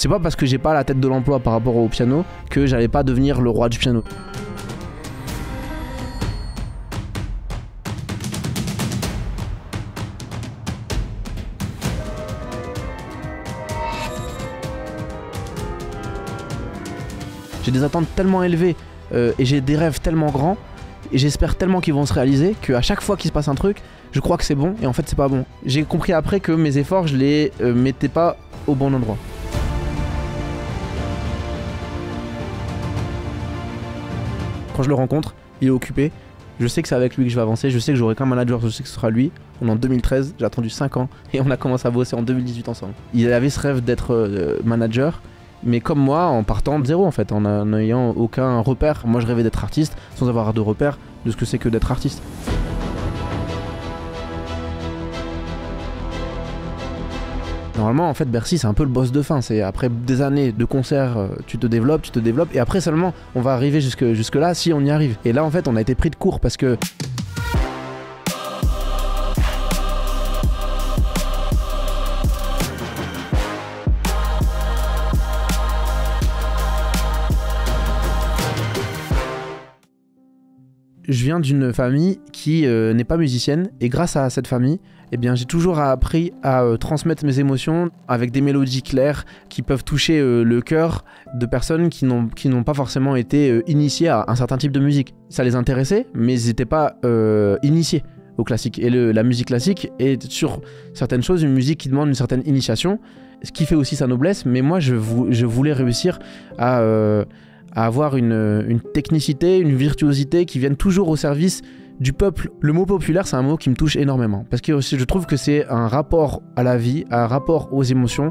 C'est pas parce que j'ai pas la tête de l'emploi par rapport au piano que j'allais pas devenir le roi du piano. J'ai des attentes tellement élevées euh, et j'ai des rêves tellement grands et j'espère tellement qu'ils vont se réaliser qu'à chaque fois qu'il se passe un truc, je crois que c'est bon et en fait c'est pas bon. J'ai compris après que mes efforts, je les euh, mettais pas au bon endroit. quand je le rencontre, il est occupé. Je sais que c'est avec lui que je vais avancer, je sais que j'aurai qu'un manager, je sais que ce sera lui. On est en 2013, j'ai attendu 5 ans et on a commencé à bosser en 2018 ensemble. Il avait ce rêve d'être euh, manager, mais comme moi, en partant de zéro en fait, en n'ayant aucun repère. Moi je rêvais d'être artiste sans avoir de repère de ce que c'est que d'être artiste. Normalement, en fait, Bercy, c'est un peu le boss de fin. C'est après des années de concerts, euh, tu te développes, tu te développes, et après seulement, on va arriver jusque, jusque là si on y arrive. Et là, en fait, on a été pris de court parce que. je viens d'une famille qui euh, n'est pas musicienne et grâce à cette famille, eh bien j'ai toujours appris à euh, transmettre mes émotions avec des mélodies claires qui peuvent toucher euh, le cœur de personnes qui n'ont pas forcément été euh, initiées à un certain type de musique. Ça les intéressait, mais ils n'étaient pas initiés au classique. Et la musique classique est sur certaines choses une musique qui demande une certaine initiation, ce qui fait aussi sa noblesse, mais moi je, voulais réussir à, avoir une, une technicité, une virtuosité qui viennent toujours au service du peuple. Le mot populaire, c'est un mot qui me touche énormément. Parce que je trouve que c'est un rapport à la vie, un rapport aux émotions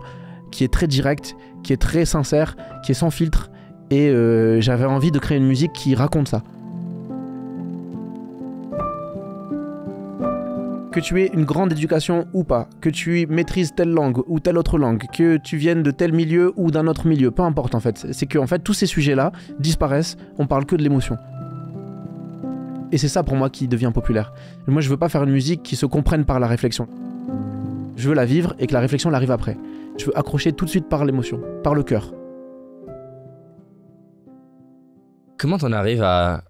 qui est très direct, qui est très sincère, qui est sans filtre. Et euh, j'avais envie de créer une musique qui raconte ça. que tu aies une grande éducation ou pas, que tu maîtrises telle langue ou telle autre langue, que tu viennes de tel milieu ou d'un autre milieu, peu importe en fait. C'est que fait tous ces sujets-là disparaissent, on parle que de l'émotion. Et c'est ça pour moi qui devient populaire. Moi, je veux pas faire une musique qui se comprenne par la réflexion. Je veux la vivre et que la réflexion l'arrive après. Je veux accrocher tout de suite par l'émotion, par le cœur. Comment t'en arrives à,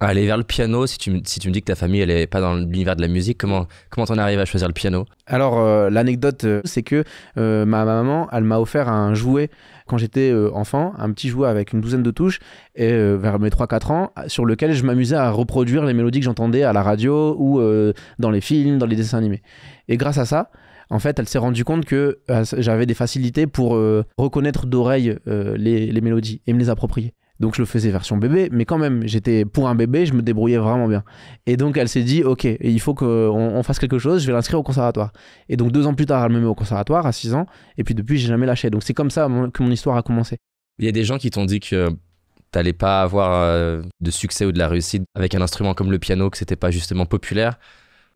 aller vers le piano si tu, si tu me dis que ta famille elle est pas dans l'univers de la musique comment comment t'en arrives à choisir le piano alors euh, l'anecdote euh, c'est que euh, ma, maman elle m'a offert un jouet quand j'étais euh, enfant, un petit jouet avec une douzaine de touches, et euh, vers mes 3-4 ans, sur lequel je m'amusais à reproduire les mélodies que j'entendais à la radio ou euh, dans les films, dans les dessins animés. Et grâce à ça, en fait, elle s'est rendue compte que j'avais des facilités pour reconnaître d'oreille les, les mélodies et me les approprier. Donc je le faisais version bébé, mais quand même, j'étais pour un bébé, je me débrouillais vraiment bien. Et donc elle s'est dit, ok, il faut qu'on fasse quelque chose, je vais l'inscrire au conservatoire. Et donc deux ans plus tard, elle me met au conservatoire à 6 ans, et puis depuis, j'ai jamais lâché. Donc c'est comme ça que mon histoire a commencé. Il y a des gens qui t'ont dit que t'allais pas avoir euh, de succès ou de la réussite avec un instrument comme le piano, que c'était pas justement populaire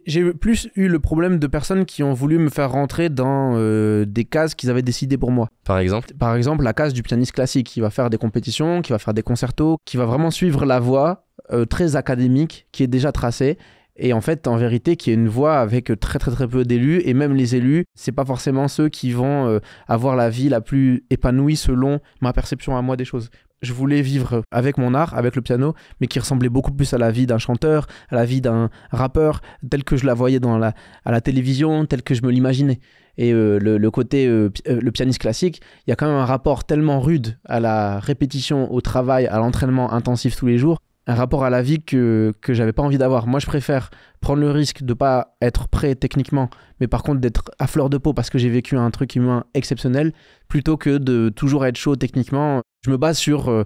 j'ai plus eu le problème de personnes qui ont voulu me faire rentrer dans euh, des cases qu'ils avaient décidées pour moi. Par exemple Par exemple, la case du pianiste classique qui va faire des compétitions, qui va faire des concertos, qui va vraiment suivre la voie euh, très académique qui est déjà tracée et en fait en vérité qui est une voie avec très très très peu d'élus et même les élus c'est pas forcément ceux qui vont euh, avoir la vie la plus épanouie selon ma perception à moi des choses je voulais vivre avec mon art, avec le piano, mais qui ressemblait beaucoup plus à la vie d'un chanteur, à la vie d'un rappeur, tel que je la voyais à la télévision, tel que je me l'imaginais. Et euh, le, côté, euh, euh, le pianiste classique, il y a quand même un rapport tellement rude à la répétition, au travail, à l'entraînement intensif tous les jours, un rapport à la vie que, que j'avais pas envie d'avoir. Moi, je préfère prendre le risque de pas être prêt techniquement, mais par contre d'être à fleur de peau parce que j'ai vécu un truc humain exceptionnel, plutôt que de toujours être chaud techniquement. Je me base sur euh,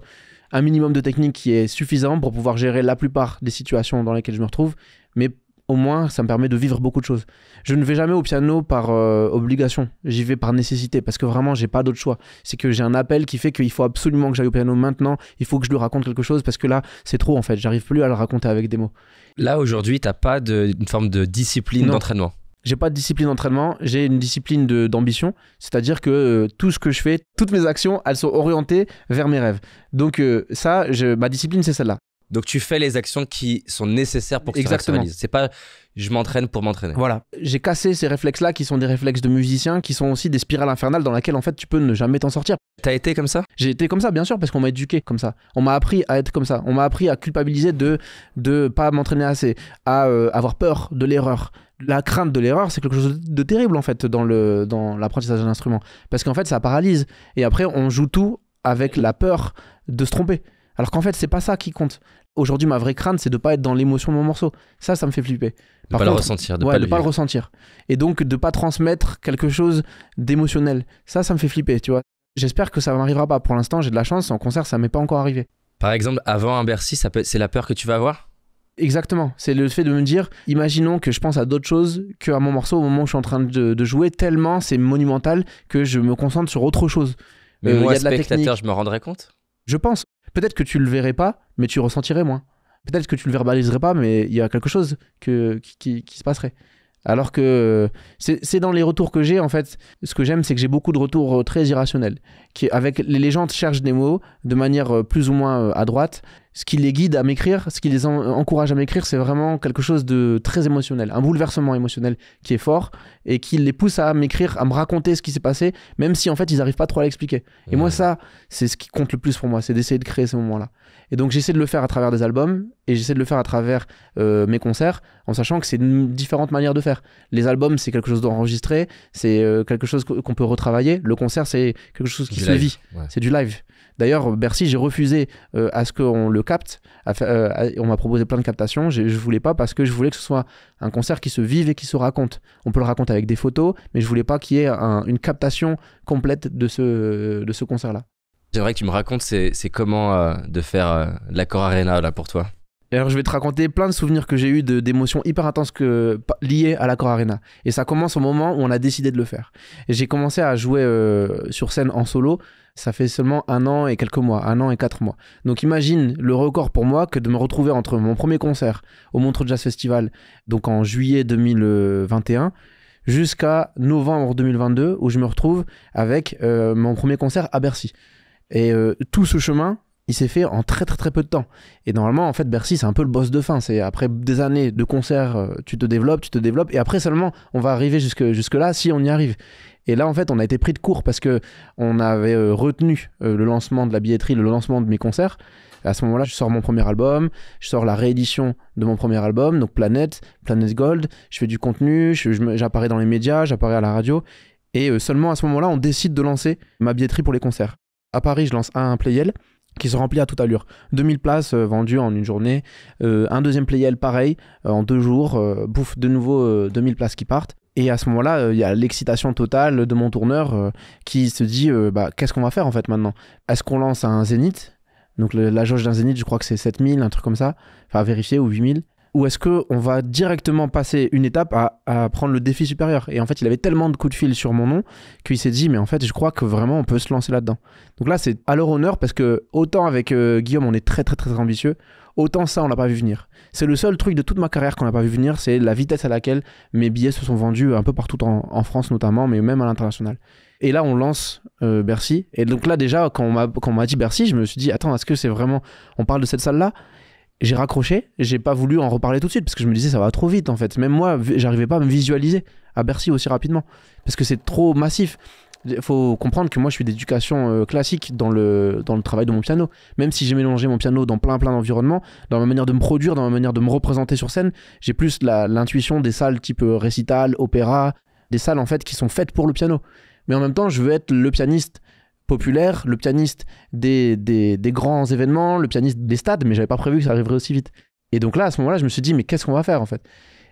un minimum de technique qui est suffisant pour pouvoir gérer la plupart des situations dans lesquelles je me retrouve, mais au moins ça me permet de vivre beaucoup de choses. Je ne vais jamais au piano par euh, obligation, j'y vais par nécessité parce que vraiment j'ai pas d'autre choix. C'est que j'ai un appel qui fait qu'il faut absolument que j'aille au piano maintenant, il faut que je lui raconte quelque chose parce que là c'est trop en fait, j'arrive plus à le raconter avec des mots. Là aujourd'hui t'as pas de, une forme de discipline d'entraînement j'ai pas de discipline d'entraînement, j'ai une discipline d'ambition, c'est-à-dire que euh, tout ce que je fais, toutes mes actions, elles sont orientées vers mes rêves. Donc euh, ça, ma discipline, c'est celle-là. Donc tu fais les actions qui sont nécessaires pour que se réalise C'est pas je m'entraîne pour m'entraîner. Voilà. J'ai cassé ces réflexes-là qui sont des réflexes de musiciens qui sont aussi des spirales infernales dans lesquelles en fait tu peux ne jamais t'en sortir. T'as été comme ça J'ai été comme ça, bien sûr, parce qu'on m'a éduqué comme ça. On m'a appris à être comme ça. On m'a appris à culpabiliser de de pas m'entraîner assez, à euh, avoir peur de l'erreur. La crainte de l'erreur, c'est quelque chose de terrible en fait dans le dans l'apprentissage d'un instrument, parce qu'en fait ça paralyse. Et après on joue tout avec la peur de se tromper. Alors qu'en fait, c'est pas ça qui compte. Aujourd'hui, ma vraie crainte c'est de pas être dans l'émotion de mon morceau. Ça, ça me fait flipper. De pas le ressentir, de pas, le, pas ressentir. Et donc de pas transmettre quelque chose d'émotionnel. Ça, ça me fait flipper, tu vois. J'espère que ça m'arrivera pas. Pour l'instant, j'ai de la chance. En concert, ça m'est pas encore arrivé. Par exemple, avant un Bercy, c'est la peur que tu vas avoir Exactement, c'est le fait de me dire, imaginons que je pense à d'autres choses à mon morceau au moment où je suis en train de, jouer, tellement c'est monumental que je me concentre sur autre chose. Mais euh, il y a de spectateur, je me rendrais compte Je pense. Peut-être que tu le verrais pas, mais tu ressentirais moins. Peut-être que tu le verbaliserais pas, mais il y a quelque chose que, qui, se passerait. Alors que c'est dans les retours que j'ai, en fait, ce que j'aime, c'est que j'ai beaucoup de retours euh, très irrationnels. Qui, avec, les légendes cherchent des mots de manière euh, plus ou moins euh, à droite, ce qui les guide à m'écrire, ce qui les encourage à m'écrire, c'est vraiment quelque chose de très émotionnel, un bouleversement émotionnel qui est fort et qui les pousse à m'écrire, à me raconter ce qui s'est passé, même si en fait ils n'arrivent pas trop à l'expliquer. Et moi, ça, c'est ce qui compte le plus pour moi, c'est d'essayer de créer ce moment là et donc j'essaie de le faire à travers des albums et j'essaie de le faire à travers euh, mes concerts en sachant que c'est différentes manières de faire. Les albums, c'est quelque chose d'enregistré, c'est euh, quelque chose qu'on peut retravailler. Le concert, c'est quelque chose qui se vit, c'est du live. D'ailleurs, Bercy, j'ai refusé euh, à ce qu'on le capte. on m'a proposé plein de captations. Je, ne voulais pas parce que je voulais que ce soit un concert qui se vive et qui se raconte. On peut le raconter avec des photos, mais je voulais pas qu'il y ait une captation complète de ce, de ce concert-là vrai que tu me racontes c'est comment euh, de faire euh, l'accord Arena là pour toi. alors je vais te raconter plein de souvenirs que j'ai eu d'émotions hyper intenses que, liées à l'accord Arena. Et ça commence au moment où on a décidé de le faire. J'ai commencé à jouer euh, sur scène en solo, ça fait seulement un an et quelques mois, un an et quatre mois. Donc imagine le record pour moi que de me retrouver entre mon premier concert au Montreux Jazz Festival, donc en juillet 2021, jusqu'à novembre 2022 où je me retrouve avec mon premier concert à Bercy. Et euh, tout ce chemin, il s'est fait en très très très peu de temps. Et normalement, en fait, Bercy, c'est un peu le boss de fin. C'est après des années de concerts, euh, tu te développes, tu te développes, et après seulement, on va arriver jusque, jusque là si on y arrive. Et là, en fait, on a été pris de court parce que on avait euh, retenu le lancement de la billetterie, le lancement de mes concerts. À ce moment-là, je sors mon premier album, je sors la réédition de mon premier album, donc Planète, Planète Gold. Je fais du contenu, j'apparais dans les médias, j'apparais à la radio. Et seulement à ce moment-là, on décide de lancer ma billetterie pour les concerts à Paris, je lance un Playel qui se remplit à toute allure. 2000 places euh, vendues en une journée, euh, un deuxième Playel pareil, euh, en deux jours, bouffe de nouveau 2000 places qui partent. Et à ce moment-là, il y a l'excitation totale de mon tourneur qui se dit bah, qu'est-ce qu'on va faire en fait maintenant Est-ce qu'on lance un zénith Donc la jauge d'un zénith, je crois que c'est 7000, un truc comme ça, enfin vérifier, ou 8000. Ou est-ce qu'on va directement passer une étape à, prendre le défi supérieur Et en fait, il avait tellement de coups de fil sur mon nom qu'il s'est dit, mais en fait, je crois que vraiment, on peut se lancer là-dedans. Donc là, c'est à leur honneur parce que autant avec euh, Guillaume, on est très, très, très, ambitieux. Autant ça, on l'a pas vu venir. C'est le seul truc de toute ma carrière qu'on n'a pas vu venir, c'est la vitesse à laquelle mes billets se sont vendus un peu partout en, France notamment, mais même à l'international. Et là, on lance euh, Bercy. Et donc là, déjà, quand on m'a dit Bercy, je me suis dit, attends, est-ce que c'est vraiment... On parle de cette salle-là j'ai raccroché, j'ai pas voulu en reparler tout de suite parce que je me disais ça va trop vite en fait. Même moi, j'arrivais pas à me visualiser à Bercy aussi rapidement parce que c'est trop massif. Il faut comprendre que moi je suis d'éducation euh, classique dans le, dans le travail de mon piano. Même si j'ai mélangé mon piano dans plein plein d'environnements, dans ma manière de me produire, dans ma manière de me représenter sur scène, j'ai plus l'intuition des salles type euh, récital, opéra, des salles en fait qui sont faites pour le piano. Mais en même temps, je veux être le pianiste populaire, le pianiste des, grands événements, le pianiste des stades, mais j'avais pas prévu que ça arriverait aussi vite. Et donc là, à ce moment-là, je me suis dit, mais qu'est-ce qu'on va faire en fait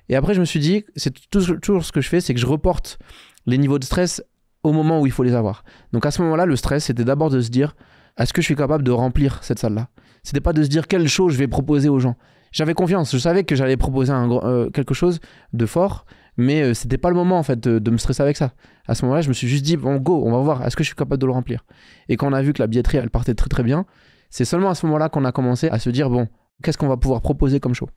Et après, je me suis dit, c'est toujours ce que je fais, c'est que je reporte les niveaux de stress au moment où il faut les avoir. Donc à ce moment-là, le stress, c'était d'abord de se dire, est-ce que je suis capable de remplir cette salle-là C'était pas de se dire quelle chose je vais proposer aux gens. J'avais confiance, je savais que j'allais proposer euh, quelque chose de fort, mais ce euh, c'était pas le moment en fait de, me stresser avec ça. À ce moment-là, je me suis juste dit bon go, on va voir, est-ce que je suis capable de le remplir Et quand on a vu que la billetterie elle partait très très bien, c'est seulement à ce moment-là qu'on a commencé à se dire bon, qu'est-ce qu'on va pouvoir proposer comme show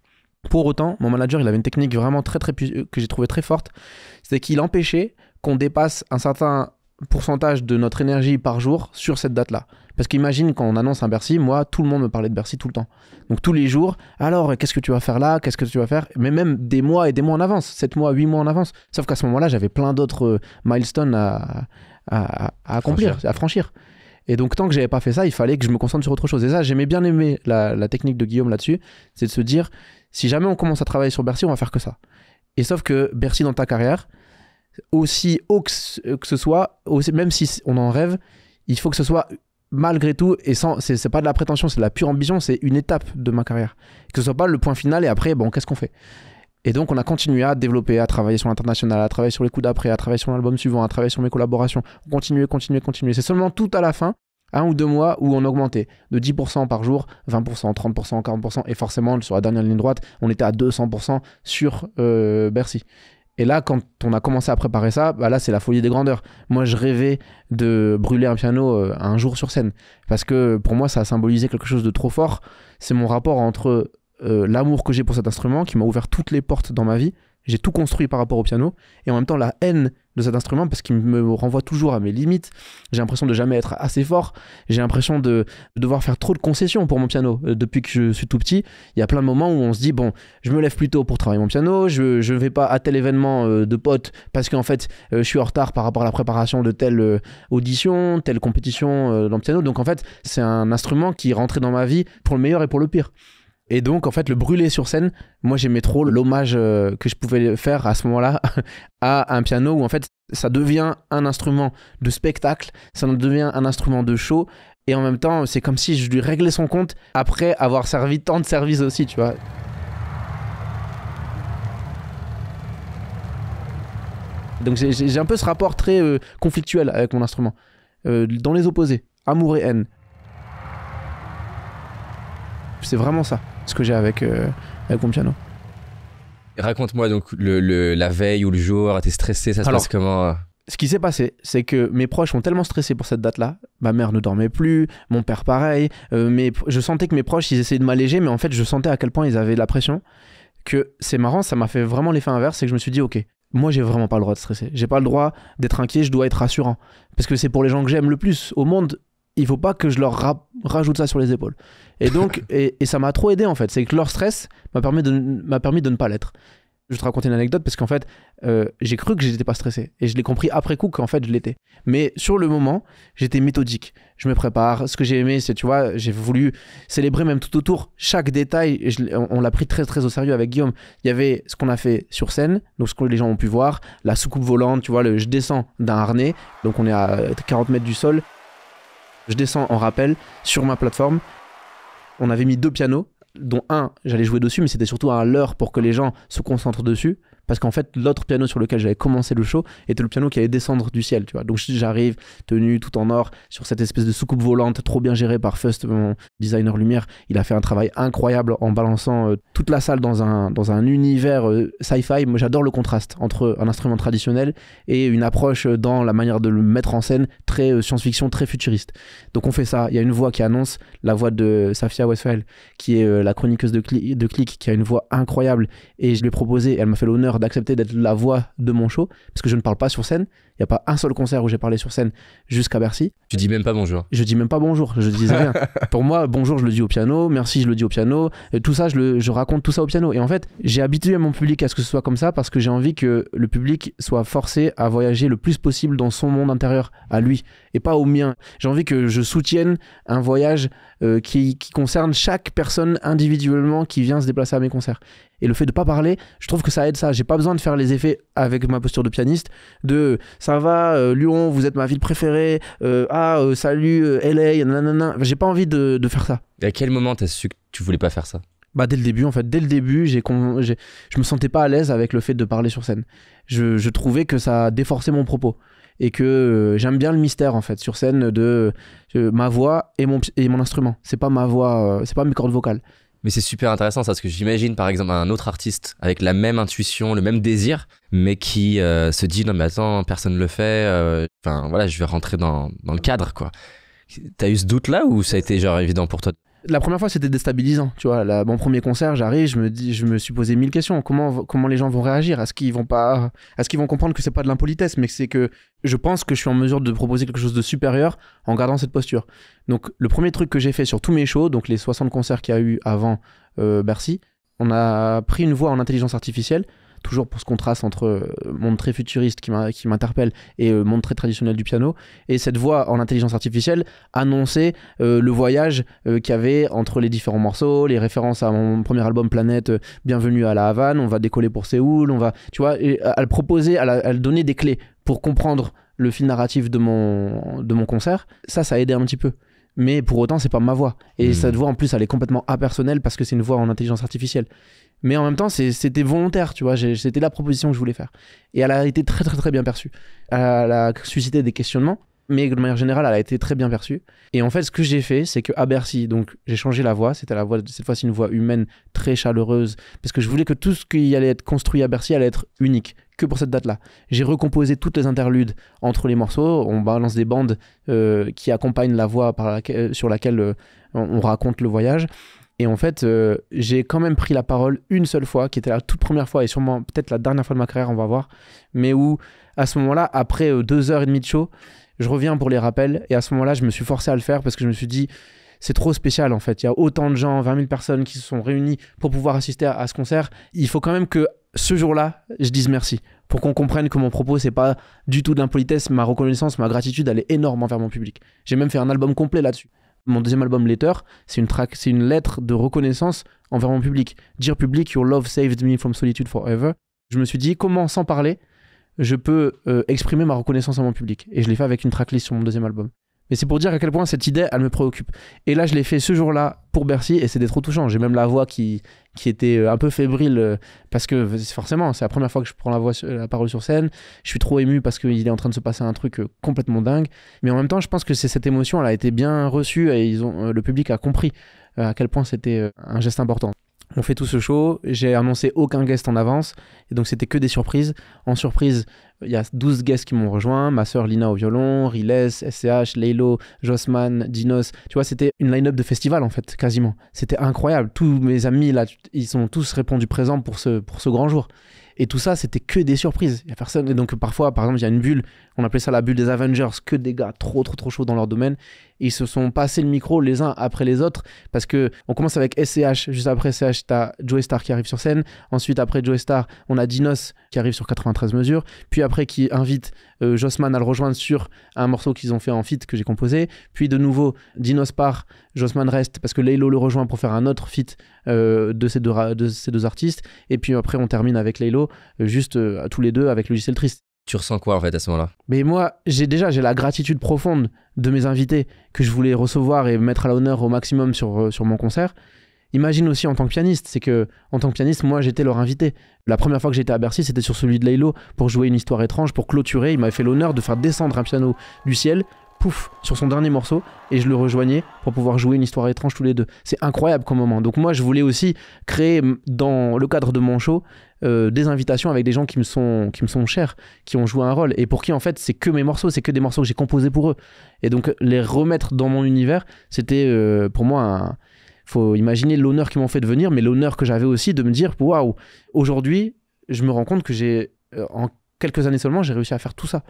Pour autant, mon manager il avait une technique vraiment très très que j'ai trouvé très forte, c'est qu'il empêchait qu'on dépasse un certain pourcentage de notre énergie par jour sur cette date-là. Parce qu'imagine quand on annonce un Bercy, moi, tout le monde me parlait de Bercy tout le temps. Donc tous les jours, alors qu'est-ce que tu vas faire là Qu'est-ce que tu vas faire Mais même des mois et des mois en avance, 7 mois, 8 mois en avance. Sauf qu'à ce moment-là, j'avais plein d'autres euh, milestones à, accomplir, à franchir. Et donc tant que j'avais pas fait ça, il fallait que je me concentre sur autre chose. Et ça, j'aimais bien aimer la, technique de Guillaume là-dessus, c'est de se dire, si jamais on commence à travailler sur Bercy, on va faire que ça. Et sauf que Bercy dans ta carrière, aussi haut que ce soit, même si on en rêve, il faut que ce soit malgré tout, et sans, c'est pas de la prétention, c'est de la pure ambition, c'est une étape de ma carrière. Que ce soit pas le point final et après, bon, qu'est-ce qu'on fait Et donc, on a continué à développer, à travailler sur l'international, à travailler sur les coups d'après, à travailler sur l'album suivant, à travailler sur mes collaborations. Continuer, continuer, continuer. C'est seulement tout à la fin, un ou deux mois, où on augmentait de 10% par jour, 20%, 30%, 40%, et forcément, sur la dernière ligne droite, on était à 200% sur euh, Bercy. Et là, quand on a commencé à préparer ça, bah là, c'est la folie des grandeurs. Moi, je rêvais de brûler un piano euh, un jour sur scène. Parce que pour moi, ça symbolisait quelque chose de trop fort. C'est mon rapport entre euh, l'amour que j'ai pour cet instrument, qui m'a ouvert toutes les portes dans ma vie. J'ai tout construit par rapport au piano. Et en même temps, la haine de cet instrument parce qu'il me renvoie toujours à mes limites. J'ai l'impression de jamais être assez fort. J'ai l'impression de devoir faire trop de concessions pour mon piano. Euh, depuis que je suis tout petit, il y a plein de moments où on se dit bon, je me lève plus tôt pour travailler mon piano. Je ne vais pas à tel événement euh, de pote parce qu'en fait, euh, je suis en retard par rapport à la préparation de telle audition, telle compétition dans le piano. Donc en fait, c'est un instrument qui est rentré dans ma vie pour le meilleur et pour le pire. Et donc, en fait, le brûler sur scène, moi, j'aimais trop l'hommage euh, que je pouvais faire à ce moment-là à un piano où, en fait, ça devient un instrument de spectacle, ça devient un instrument de show. Et en même temps, c'est comme si je lui réglais son compte après avoir servi tant de services aussi, tu vois. Donc, j'ai un peu ce rapport très euh, conflictuel avec mon instrument, euh, dans les opposés, amour et haine. C'est vraiment ça ce que j'ai avec, euh, piano. Raconte-moi donc la veille ou le jour, t'es stressé, ça se passe comment euh Ce qui s'est passé, c'est que mes proches ont tellement stressé pour cette date-là. Ma mère ne dormait plus, mon père pareil. Euh, mais je sentais que mes proches, ils essayaient de m'alléger, mais en fait, je sentais à quel point ils avaient de la pression. Que c'est marrant, ça m'a fait vraiment l'effet inverse, c'est que je me suis dit, ok, moi j'ai vraiment pas le droit de stresser. J'ai pas le droit d'être inquiet, je dois être rassurant. Parce que c'est pour les gens que j'aime le plus au monde, il faut pas que je leur rajoute ça sur les épaules. Et donc, et, ça m'a trop aidé en fait. C'est que leur stress m'a permis, de, m'a permis de ne pas l'être. Je vais te raconter une anecdote parce qu'en fait, euh, j'ai cru que j'étais pas stressé. Et je l'ai compris après coup qu'en fait, je l'étais. Mais sur le moment, j'étais méthodique. Je me prépare. Ce que j'ai aimé, c'est, tu vois, j'ai voulu célébrer même tout autour chaque détail. on, l'a pris très, très au sérieux avec Guillaume. Il y avait ce qu'on a fait sur scène, donc ce que les gens ont pu voir, la soucoupe volante, tu vois, le, je descends d'un harnais, donc on est à 40 mètres du sol. Je descends en rappel sur ma plateforme on avait mis deux pianos dont un, j'allais jouer dessus, mais c'était surtout à l'heure pour que les gens se concentrent dessus parce qu'en fait l'autre piano sur lequel j'avais commencé le show était le piano qui allait descendre du ciel tu vois donc j'arrive tenu tout en or sur cette espèce de soucoupe volante trop bien gérée par Fust mon designer lumière il a fait un travail incroyable en balançant euh, toute la salle dans un, dans un univers euh, sci-fi moi j'adore le contraste entre un instrument traditionnel et une approche euh, dans la manière de le mettre en scène très science-fiction très futuriste donc on fait ça il y a une voix qui annonce la voix de Safia Westphal qui est la chroniqueuse de, de Click qui a une voix incroyable et je lui ai proposé elle m'a fait l'honneur d'accepter d'être la voix de mon show, parce que je ne parle pas sur scène, il n'y a pas un seul concert où j'ai parlé sur scène jusqu'à Bercy. Tu dis même pas bonjour. Je dis même pas bonjour, je dis rien. Pour moi, bonjour, je le dis au piano, merci, je le dis au piano. Et euh, tout ça, je, je raconte tout ça au piano. Et en fait, j'ai habitué mon public à ce que ce soit comme ça parce que j'ai envie que le public soit forcé à voyager le plus possible dans son monde intérieur, à lui, et pas au mien. J'ai envie que je soutienne un voyage euh, qui, qui concerne chaque personne individuellement qui vient se déplacer à mes concerts. Et le fait de pas parler, je trouve que ça aide ça. J'ai pas besoin de faire les effets avec ma posture de pianiste, de ça va, euh, Lyon, vous êtes ma ville préférée, euh, ah, euh, salut, LA, nanana. J'ai pas envie de, faire ça. à quel moment t'as su que tu voulais pas faire ça bah dès le début en fait dès le début j'ai je me sentais pas à l'aise avec le fait de parler sur scène je, trouvais que ça déforçait mon propos et que j'aime bien le mystère en fait sur scène de ma voix et mon, et mon instrument. C'est pas ma voix, c'est pas mes cordes vocales. Mais c'est super intéressant ça, parce que j'imagine par exemple un autre artiste avec la même intuition, le même désir, mais qui euh, se dit non mais attends, personne ne le fait, euh, enfin voilà, je vais rentrer dans, dans le cadre quoi. T'as eu ce doute là ou ça a été genre évident pour toi la première fois c'était déstabilisant tu vois la, mon premier concert j'arrive je me dis je me suis posé mille questions comment comment les gens vont réagir est-ce qu'ils vont pas est-ce qu'ils vont comprendre que c'est pas de l'impolitesse mais que c'est que je pense que je suis en mesure de proposer quelque chose de supérieur en gardant cette posture donc le premier truc que j'ai fait sur tous mes shows donc les 60 concerts qu'il y a eu avant euh, Bercy on a pris une voix en intelligence artificielle toujours pour ce contraste entre euh, monde très futuriste qui m'interpelle et euh, monde très traditionnel du piano, et cette voix en intelligence artificielle annonçait euh, le voyage qu'il y avait entre les différents morceaux, les références à mon premier album Planète, Bienvenue à la Havane, on va décoller pour Séoul, on va, tu vois, Elle proposait, elle donnait des clés pour comprendre le fil narratif de mon, de mon concert, ça, ça a aidé un petit peu. Mais pour autant, c'est pas ma voix. Et hmm. cette voix, en plus, elle est complètement impersonnelle parce que c'est une voix en intelligence artificielle mais en même temps c'était volontaire tu vois c'était la proposition que je voulais faire et elle a été très très très bien perçue elle a, suscité des questionnements mais de manière générale elle a été très bien perçue et en fait ce que j'ai fait c'est que à Bercy donc j'ai changé la voix c'était la voix cette fois-ci une voix humaine très chaleureuse parce que je voulais que tout ce qui allait être construit à Bercy allait être unique que pour cette date-là. J'ai recomposé toutes les interludes entre les morceaux. On balance des bandes euh, qui accompagnent la voix sur laquelle euh, on raconte le voyage. Et en fait, euh, j'ai quand même pris la parole une seule fois, qui était la toute première fois et sûrement peut-être la dernière fois de ma carrière, on va voir. Mais où, à ce moment-là, après euh, deux heures et demie de show, je reviens pour les rappels. Et à ce moment-là, je me suis forcé à le faire parce que je me suis dit, c'est trop spécial en fait. Il y a autant de gens, 20 000 personnes qui se sont réunies pour pouvoir assister à, ce concert. Il faut quand même que ce jour-là, je dise merci pour qu'on comprenne que mon propos, c'est pas du tout de l'impolitesse. Ma reconnaissance, ma gratitude, elle est énorme envers mon public. J'ai même fait un album complet là-dessus. Mon deuxième album, Letter, c'est une, track, c'est une lettre de reconnaissance envers mon public. Dire public, Your love saved me from solitude forever. Je me suis dit, comment sans parler, je peux euh, exprimer ma reconnaissance à mon public. Et je l'ai fait avec une tracklist sur mon deuxième album. Mais c'est pour dire à quel point cette idée, elle me préoccupe. Et là, je l'ai fait ce jour-là pour Bercy et c'était trop touchant. J'ai même la voix qui, qui était euh, un peu fébrile euh, parce que forcément, c'est la première fois que je prends la, voix, la parole sur scène. Je suis trop ému parce qu'il est en train de se passer un truc euh, complètement dingue. Mais en même temps, je pense que c'est cette émotion, elle a été bien reçue et ils ont, le public a compris à quel point c'était un geste important on fait tout ce show, j'ai annoncé aucun guest en avance, et donc c'était que des surprises. En surprise, il y a 12 guests qui m'ont rejoint, ma sœur Lina au violon, Riles, SCH, Leilo, Josman, Dinos. Tu vois, c'était une line-up de festival en fait, quasiment. C'était incroyable. Tous mes amis là, ils sont tous répondu présents pour ce, pour ce grand jour. Et tout ça, c'était que des surprises. Il y a personne. Et donc, parfois, par exemple, il y a une bulle, on appelait ça la bulle des Avengers, que des gars trop, trop, trop chauds dans leur domaine. ils se sont passés le micro les uns après les autres parce que on commence avec SCH. Juste après SCH, as Joey Star qui arrive sur scène. Ensuite, après Joey Star, on a Dinos qui arrive sur 93 mesures. Puis après, qui invite josman euh, Jossman à le rejoindre sur un morceau qu'ils ont fait en feat que j'ai composé. Puis de nouveau, Dinos part Jossman reste parce que Laylo le rejoint pour faire un autre feat euh, de, ces deux artistes. Et puis après, on termine avec Laylo, euh, juste euh, tous les deux avec Logiciel Triste. Tu ressens quoi en fait à ce moment-là Mais moi, j'ai déjà j'ai la gratitude profonde de mes invités que je voulais recevoir et mettre à l'honneur au maximum sur, sur mon concert. Imagine aussi en tant que pianiste, c'est que en tant que pianiste, moi j'étais leur invité. La première fois que j'étais à Bercy, c'était sur celui de Laylo pour jouer une histoire étrange, pour clôturer. Il m'avait fait l'honneur de faire descendre un piano du ciel pouf, sur son dernier morceau, et je le rejoignais pour pouvoir jouer une histoire étrange tous les deux. C'est incroyable comme moment. Donc moi, je voulais aussi créer, dans le cadre de mon show, euh, des invitations avec des gens qui me, sont, qui me sont chers, qui ont joué un rôle, et pour qui, en fait, c'est que mes morceaux, c'est que des morceaux que j'ai composés pour eux. Et donc, les remettre dans mon univers, c'était euh, pour moi un faut imaginer l'honneur qu'ils m'ont fait de venir, mais l'honneur que j'avais aussi de me dire waouh, aujourd'hui, je me rends compte que j'ai, euh, en quelques années seulement, j'ai réussi à faire tout ça.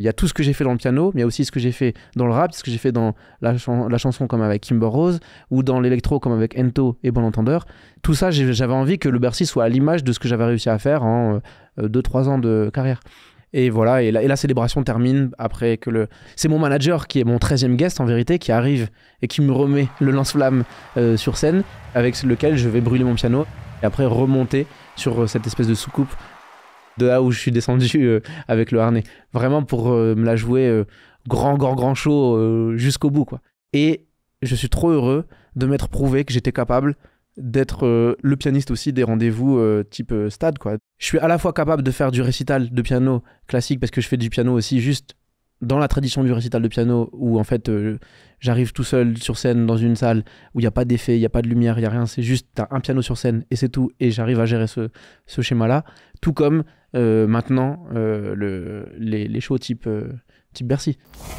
Il y a tout ce que j'ai fait dans le piano, mais il y a aussi ce que j'ai fait dans le rap, ce que j'ai fait dans la, chanson comme avec Kimber Rose, ou dans l'électro comme avec Ento et Bon Entendeur. Tout ça, j'avais envie que le Bercy soit à l'image de ce que j'avais réussi à faire en 2-3 euh, ans de carrière. Et voilà, et la, célébration termine après que le. C'est mon manager qui est mon 13e guest en vérité, qui arrive et qui me remet le lance-flamme euh, sur scène, avec lequel je vais brûler mon piano et après remonter sur euh, cette espèce de soucoupe de là où je suis descendu euh, avec le harnais. Vraiment pour euh, me la jouer euh, grand, grand, grand chaud jusqu'au bout. Quoi. Et je suis trop heureux de m'être prouvé que j'étais capable d'être le pianiste aussi des rendez-vous type stade quoi. Je suis à la fois capable de faire du récital de piano classique parce que je fais du piano aussi juste dans la tradition du récital de piano où en fait j'arrive tout seul sur scène dans une salle où il n'y a pas d'effet, il n'y a pas de lumière, il n'y a rien, c'est juste un piano sur scène et c'est tout et j'arrive à gérer ce, ce schéma là. Tout comme euh, maintenant euh, les, shows type, euh, type Bercy.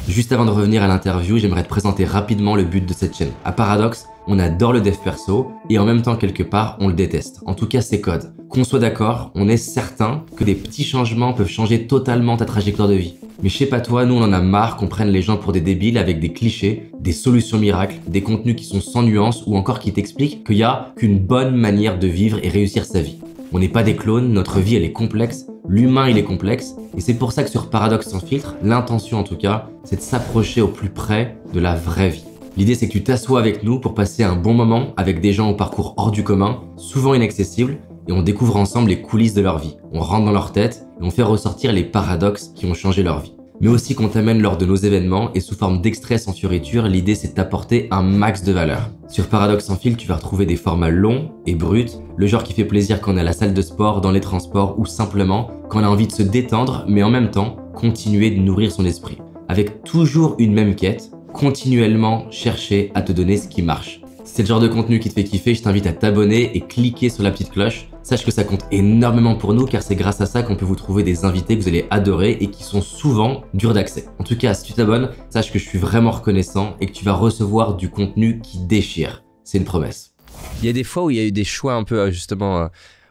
Juste avant de revenir à l'interview, j'aimerais te présenter rapidement le but de cette chaîne. À Paradoxe, on adore le dev perso et en même temps quelque part on le déteste. En tout cas c'est code. Qu'on soit d'accord, on est certain que des petits changements peuvent changer totalement ta trajectoire de vie. Mais je sais pas toi, nous on en a marre qu'on prenne les gens pour des débiles avec des clichés, des solutions miracles, des contenus qui sont sans nuance ou encore qui t'expliquent qu'il y a qu'une bonne manière de vivre et réussir sa vie. On n'est pas des clones, notre vie elle est complexe, l'humain il est complexe, et c'est pour ça que sur Paradoxe sans filtre, l'intention en tout cas, c'est de s'approcher au plus près de la vraie vie. L'idée c'est que tu t'assois avec nous pour passer un bon moment avec des gens au parcours hors du commun, souvent inaccessibles, et on découvre ensemble les coulisses de leur vie. On rentre dans leur tête et on fait ressortir les paradoxes qui ont changé leur vie. Mais aussi qu'on t'amène lors de nos événements et sous forme d'extraits sans fioriture, l'idée c'est d'apporter un max de valeur. Sur Paradoxe en fil, tu vas retrouver des formats longs et bruts, le genre qui fait plaisir quand on est à la salle de sport, dans les transports ou simplement quand on a envie de se détendre mais en même temps continuer de nourrir son esprit. Avec toujours une même quête, continuellement chercher à te donner ce qui marche. Si c'est le genre de contenu qui te fait kiffer, je t'invite à t'abonner et cliquer sur la petite cloche. Sache que ça compte énormément pour nous car c'est grâce à ça qu'on peut vous trouver des invités que vous allez adorer et qui sont souvent durs d'accès. En tout cas, si tu t'abonnes, sache que je suis vraiment reconnaissant et que tu vas recevoir du contenu qui déchire. C'est une promesse. Il y a des fois où il y a eu des choix un peu euh, justement euh,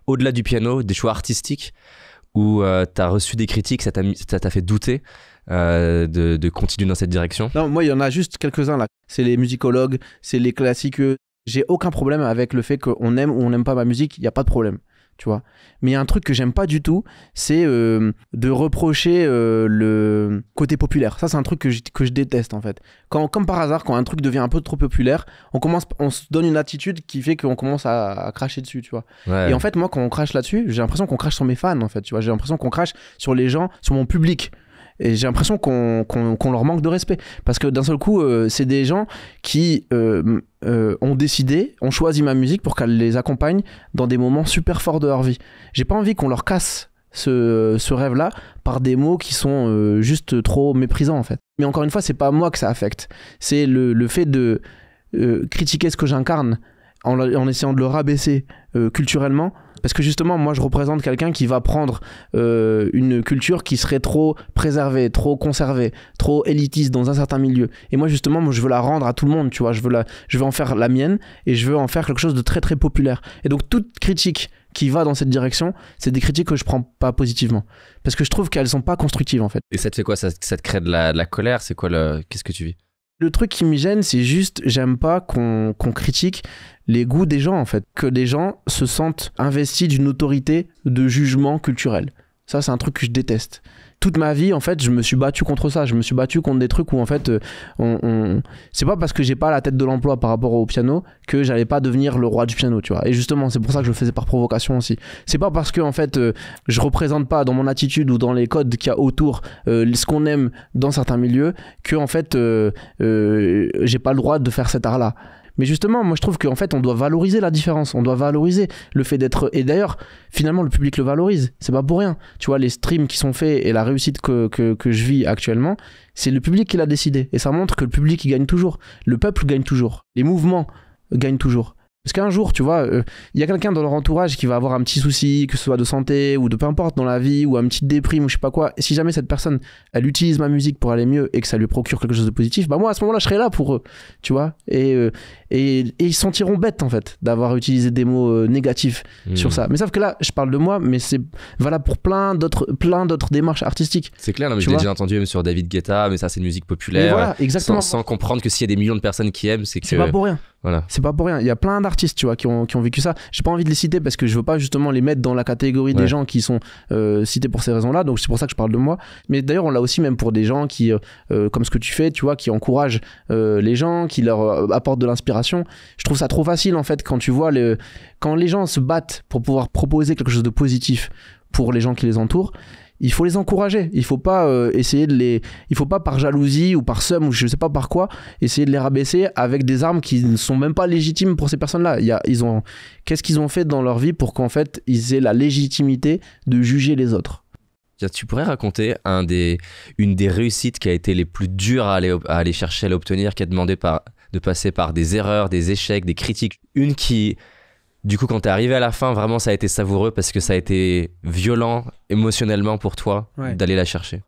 au-delà du piano, des choix artistiques où euh, tu as reçu des critiques, ça t'a fait douter euh, de, continuer dans cette direction Non, moi, il y en a juste quelques-uns là. C'est les musicologues, c'est les classiques. J'ai aucun problème avec le fait qu'on aime ou on n'aime pas ma musique, il n'y a pas de problème. Tu vois Mais il y a un truc que j'aime pas du tout, c'est euh, de reprocher euh, le côté populaire. Ça, c'est un truc que je, que je déteste en fait. comme par hasard, quand un truc devient un peu trop populaire, on, commence, on se donne une attitude qui fait qu'on commence à, cracher dessus, tu vois. Et en fait, moi, quand on crache là-dessus, j'ai l'impression qu'on crache sur mes fans en fait, J'ai l'impression qu'on crache sur les gens, sur mon public. Et j'ai l'impression qu'on leur manque de respect. Parce que d'un seul coup, euh, c'est des gens qui euh, euh, ont décidé, ont choisi ma musique pour qu'elle les accompagne dans des moments super forts de leur vie. J'ai pas envie qu'on leur casse ce, rêve-là par des mots qui sont juste trop méprisants en fait. Mais encore une fois, c'est pas moi que ça affecte. C'est le, fait de critiquer ce que j'incarne en, en, essayant de le rabaisser culturellement parce que justement, moi, je représente quelqu'un qui va prendre euh, une culture qui serait trop préservée, trop conservée, trop élitiste dans un certain milieu. Et moi, justement, moi, je veux la rendre à tout le monde, tu vois. Je veux, la, je veux en faire la mienne et je veux en faire quelque chose de très, très populaire. Et donc, toute critique qui va dans cette direction, c'est des critiques que je prends pas positivement. Parce que je trouve qu'elles sont pas constructives, en fait. Et ça te fait quoi ça, te crée de la, de la colère C'est quoi Qu'est-ce que tu vis le truc qui me gêne, c'est juste, j'aime pas qu'on critique les goûts des gens, en fait. Que les gens se sentent investis d'une autorité de jugement culturel. Ça, c'est un truc que je déteste toute ma vie, en fait, je me suis battu contre ça. Je me suis battu contre des trucs où, en fait, euh, on, c'est pas parce que j'ai pas la tête de l'emploi par rapport au piano que j'allais pas devenir le roi du piano, tu vois. Et justement, c'est pour ça que je le faisais par provocation aussi. C'est pas parce que, en fait, euh, je représente pas dans mon attitude ou dans les codes qu'il y a autour euh, ce qu'on aime dans certains milieux que, en fait, j'ai pas le droit de faire cet art-là. Mais justement, moi je trouve qu'en fait, on doit valoriser la différence, on doit valoriser le fait d'être. Et d'ailleurs, finalement, le public le valorise. C'est pas pour rien. Tu vois, les streams qui sont faits et la réussite que, que, je vis actuellement, c'est le public qui l'a décidé. Et ça montre que le public il gagne toujours. Le peuple gagne toujours. Les mouvements gagnent toujours. Parce qu'un jour, tu vois, euh, il y a quelqu'un dans leur entourage qui va avoir un petit souci, que ce soit de santé ou de peu importe dans la vie, ou un petit déprime ou je sais pas quoi. Et si jamais cette personne, elle utilise ma musique pour aller mieux et que ça lui procure quelque chose de positif, bah moi à ce moment-là, je serai là pour eux, tu vois. Et, euh, et, ils se sentiront bêtes en fait d'avoir utilisé des mots euh, négatifs mmh. sur ça. Mais sauf que là, je parle de moi, mais c'est valable pour plein d'autres, plein d'autres démarches artistiques. C'est clair, mais je l'ai déjà entendu même sur David Guetta, mais ça c'est une musique populaire. Voilà, exactement. Sans, sans, comprendre que s'il y a des millions de personnes qui aiment, c'est que. C'est pas pour rien. C'est pas pour rien. Il y a plein d'artistes, tu vois, qui ont, vécu ça. J'ai pas envie de les citer parce que je veux pas justement les mettre dans la catégorie des gens qui sont euh, cités pour ces raisons-là. Donc c'est pour ça que je parle de moi. Mais d'ailleurs, on l'a aussi même pour des gens qui, euh, euh, comme ce que tu fais, tu vois, qui encouragent les gens, qui leur apportent de l'inspiration. Je trouve ça trop facile en fait quand tu vois le, quand les gens se battent pour pouvoir proposer quelque chose de positif pour les gens qui les entourent il faut les encourager. Il faut pas euh, essayer de les, il faut pas par jalousie ou par somme ou je ne sais pas par quoi essayer de les rabaisser avec des armes qui ne sont même pas légitimes pour ces personnes-là. Il y ils ont, qu'est-ce qu'ils ont fait dans leur vie pour qu'en fait ils aient la légitimité de juger les autres tu pourrais raconter une des réussites qui a été les plus dures à aller, aller chercher, à l'obtenir, qui a demandé de passer par des erreurs, des échecs, des critiques. Une qui du coup, quand es arrivé à la fin, vraiment, ça a été savoureux parce que ça a été violent émotionnellement pour toi d'aller la chercher.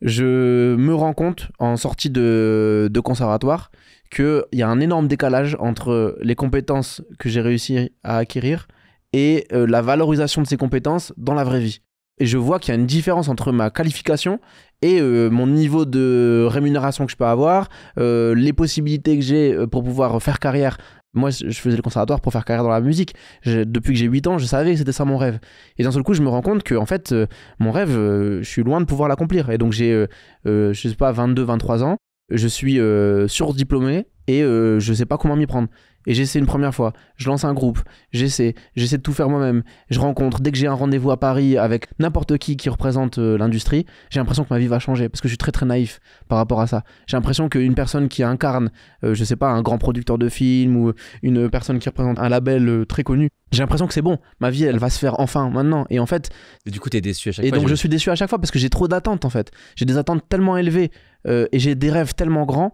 Je me rends compte en sortie de, conservatoire qu'il y a un énorme décalage entre les compétences que j'ai réussi à acquérir et euh, la valorisation de ces compétences dans la vraie vie. Et je vois qu'il y a une différence entre ma qualification et euh, mon niveau de rémunération que je peux avoir, euh, les possibilités que j'ai pour pouvoir faire carrière moi, je faisais le conservatoire pour faire carrière dans la musique. depuis que j'ai 8 ans, je savais que c'était ça mon rêve. Et d'un seul coup, je me rends compte que, en fait, euh, mon rêve, euh, je suis loin de pouvoir l'accomplir. Et donc, j'ai, euh, je sais pas, 22, 23 ans. Je suis surdiplômé et je sais pas comment m'y prendre et j'essaie une première fois, je lance un groupe, j'essaie, j'essaie de tout faire moi-même, je rencontre, dès que j'ai un rendez-vous à Paris avec n'importe qui qui représente euh, l'industrie, j'ai l'impression que ma vie va changer parce que je suis très très naïf par rapport à ça. J'ai l'impression qu'une personne qui incarne, euh, je sais pas, un grand producteur de films ou une personne qui représente un label euh, très connu, j'ai l'impression que c'est bon, ma vie elle va se faire enfin maintenant. Et en fait. du coup, es déçu à chaque fois. Et donc je suis déçu à chaque fois parce que j'ai trop d'attentes en fait. J'ai des attentes tellement élevées et j'ai des rêves tellement grands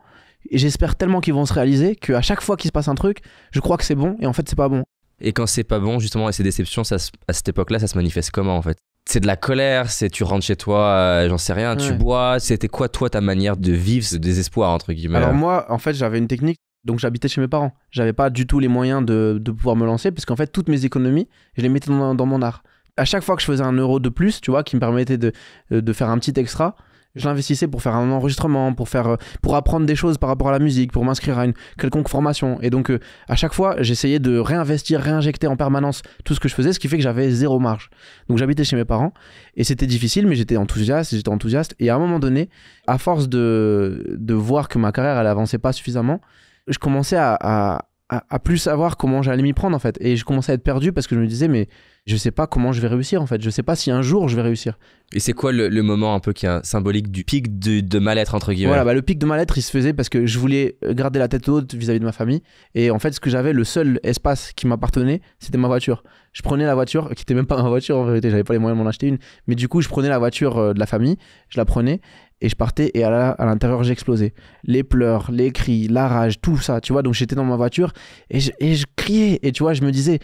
et j'espère tellement qu'ils vont se réaliser qu'à chaque fois qu'il se passe un truc, je crois que c'est bon et en fait c'est pas bon. Et quand c'est pas bon, justement, et ces déceptions, à cette époque-là, ça se manifeste comment en fait C'est de la colère, c'est tu rentres chez toi, euh, j'en sais rien, tu bois. C'était quoi toi ta manière de vivre ce désespoir entre guillemets Alors moi, en fait, j'avais une technique. Donc j'habitais chez mes parents. J'avais pas du tout les moyens de, pouvoir me lancer parce qu'en fait toutes mes économies, je les mettais dans, mon art. À chaque fois que je faisais un euro de plus, tu vois, qui me permettait de euh, faire un petit extra, je l'investissais pour faire un enregistrement, pour faire, euh, pour apprendre des choses par rapport à la musique, pour m'inscrire à une quelconque formation. Et donc, euh, à chaque fois, j'essayais de réinvestir, réinjecter en permanence tout ce que je faisais, ce qui fait que j'avais zéro marge. Donc, j'habitais chez mes parents et c'était difficile, mais j'étais enthousiaste, j'étais enthousiaste. Et à un moment donné, à force de, de voir que ma carrière, elle avançait pas suffisamment, je commençais à, à, à plus savoir comment j'allais m'y prendre, en fait. Et je commençais à être perdu parce que je me disais, mais je sais pas comment je vais réussir en fait. Je sais pas si un jour je vais réussir. Et c'est quoi le, moment un peu qui est symbolique du pic de, de mal-être entre guillemets Voilà, bah, le pic de mal-être il se faisait parce que je voulais garder la tête haute vis-à-vis de ma famille. Et en fait, ce que j'avais, le seul espace qui m'appartenait, c'était ma voiture. Je prenais la voiture, qui était même pas ma voiture en vérité, j'avais pas les moyens de m'en acheter une. Mais du coup, je prenais la voiture euh, de la famille, je la prenais et je partais et à l'intérieur j'explosais. Les pleurs, les cris, la rage, tout ça, tu vois. Donc j'étais dans ma voiture et je, et je criais et tu vois, je me disais,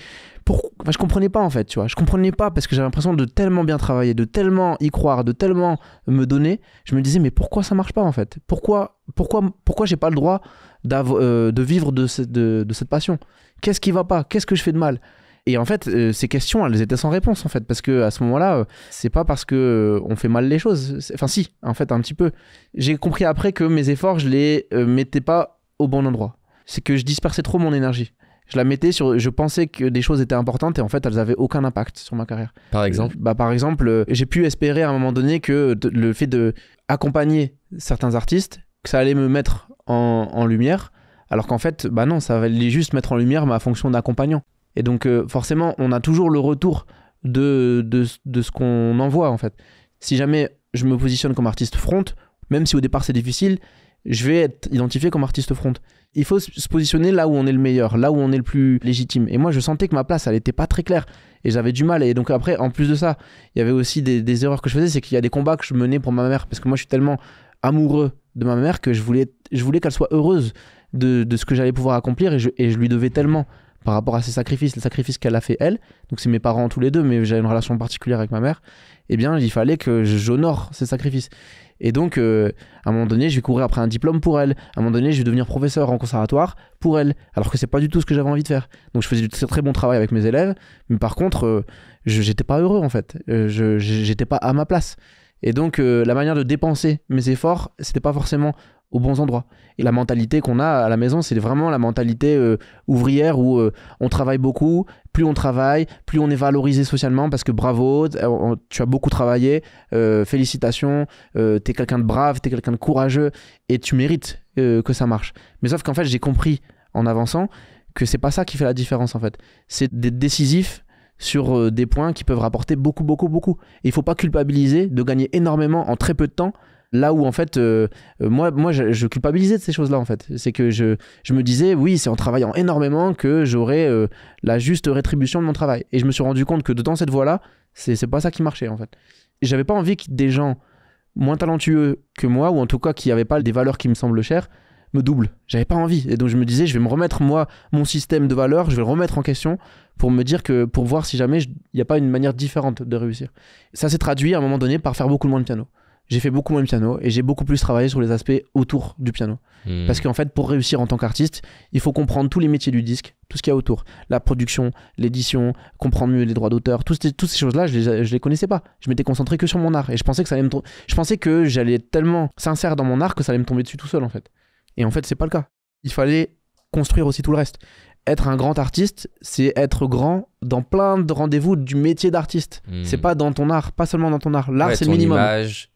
je ne je comprenais pas en fait, tu vois. Je comprenais pas parce que j'avais l'impression de tellement bien travailler, de tellement y croire, de tellement me donner. Je me disais mais pourquoi ça marche pas en fait Pourquoi pourquoi pourquoi j'ai pas le droit euh, de vivre de, de, cette passion Qu'est-ce qui va pas Qu'est-ce que je fais de mal et en fait, euh, ces questions, elles étaient sans réponse en fait, parce que à ce moment-là, euh, c'est pas parce que on fait mal les choses. Enfin, si, en fait, un petit peu. J'ai compris après que mes efforts, je les mettais pas au bon endroit. C'est que je dispersais trop mon énergie je sur. Je pensais que des choses étaient importantes et en fait, elles avaient aucun impact sur ma carrière. Par exemple euh, bah, Par exemple, euh, j'ai pu espérer à un moment donné que le fait de accompagner certains artistes, que ça allait me mettre en, lumière. Alors qu'en fait, bah non, ça allait juste mettre en lumière ma fonction d'accompagnant. Et donc, euh, forcément, on a toujours le retour de, de, de ce qu'on envoie, en fait. Si jamais je me positionne comme artiste front, même si au départ c'est difficile, je vais être identifié comme artiste front. Il faut se positionner là où on est le meilleur, là où on est le plus légitime. Et moi, je sentais que ma place, elle n'était pas très claire. Et j'avais du mal. Et donc après, en plus de ça, il y avait aussi des, erreurs que je faisais, c'est qu'il y a des combats que je menais pour ma mère. Parce que moi, je suis tellement amoureux de ma mère que je voulais, je voulais qu'elle soit heureuse de, ce que j'allais pouvoir accomplir. Et je, lui devais tellement par rapport à ses sacrifices, les sacrifices qu'elle a fait elle, donc c'est mes parents tous les deux, mais j'avais une relation particulière avec ma mère, eh bien il fallait que j'honore ces sacrifices. Et donc, euh, à un moment donné, je vais courir après un diplôme pour elle. À un moment donné, je vais devenir professeur en conservatoire pour elle. Alors que c'est pas du tout ce que j'avais envie de faire. Donc, je faisais du très, très bon travail avec mes élèves, mais par contre, euh, je j'étais pas heureux en fait. Euh, je j'étais pas à ma place. Et donc, euh, la manière de dépenser mes efforts, c'était pas forcément aux bons endroits. Et la mentalité qu'on a à la maison, c'est vraiment la mentalité euh, ouvrière où euh, on travaille beaucoup, plus on travaille, plus on est valorisé socialement parce que bravo, tu as beaucoup travaillé, félicitations, t'es quelqu'un de brave, t'es quelqu'un de courageux et tu mérites que ça marche. Mais sauf qu'en fait, j'ai compris en avançant que c'est pas ça qui fait la différence en fait. C'est d'être décisif sur euh, des points qui peuvent rapporter beaucoup, beaucoup, beaucoup. il faut pas culpabiliser de gagner énormément en très peu de temps. Là où en fait, euh, euh, moi, moi je, culpabilisais de ces choses-là en fait. C'est que je, me disais, oui, c'est en travaillant énormément que j'aurai la juste rétribution de mon travail. Et je me suis rendu compte que dans cette voie-là, c'est pas ça qui marchait en fait. J'avais pas envie que des gens moins talentueux que moi, ou en tout cas qui n'avaient pas des valeurs qui me semblent chères, me double. J'avais pas envie. Et donc je me disais, je vais me remettre moi mon système de valeurs, je vais le remettre en question pour me dire que pour voir si jamais il n'y a pas une manière différente de réussir. Ça s'est traduit à un moment donné par faire beaucoup moins de piano. J'ai fait beaucoup moins de piano et j'ai beaucoup plus travaillé sur les aspects autour du piano. Hmm. Parce qu'en fait, pour réussir en tant qu'artiste, il faut comprendre tous les métiers du disque, tout ce qu'il y a autour. La production, l'édition, comprendre mieux les droits d'auteur, toutes, ces choses-là, je les, les connaissais pas. Je m'étais concentré que sur mon art et je pensais que ça allait me je pensais que j'allais être tellement sincère dans mon art que ça allait me tomber dessus tout seul en fait. Et en fait, c'est pas le cas. Il fallait construire aussi tout le reste. Être un grand artiste, c'est être grand dans plein de rendez-vous du métier d'artiste. Hmm. C'est pas dans ton art, pas seulement dans ton art. L'art, c'est le minimum.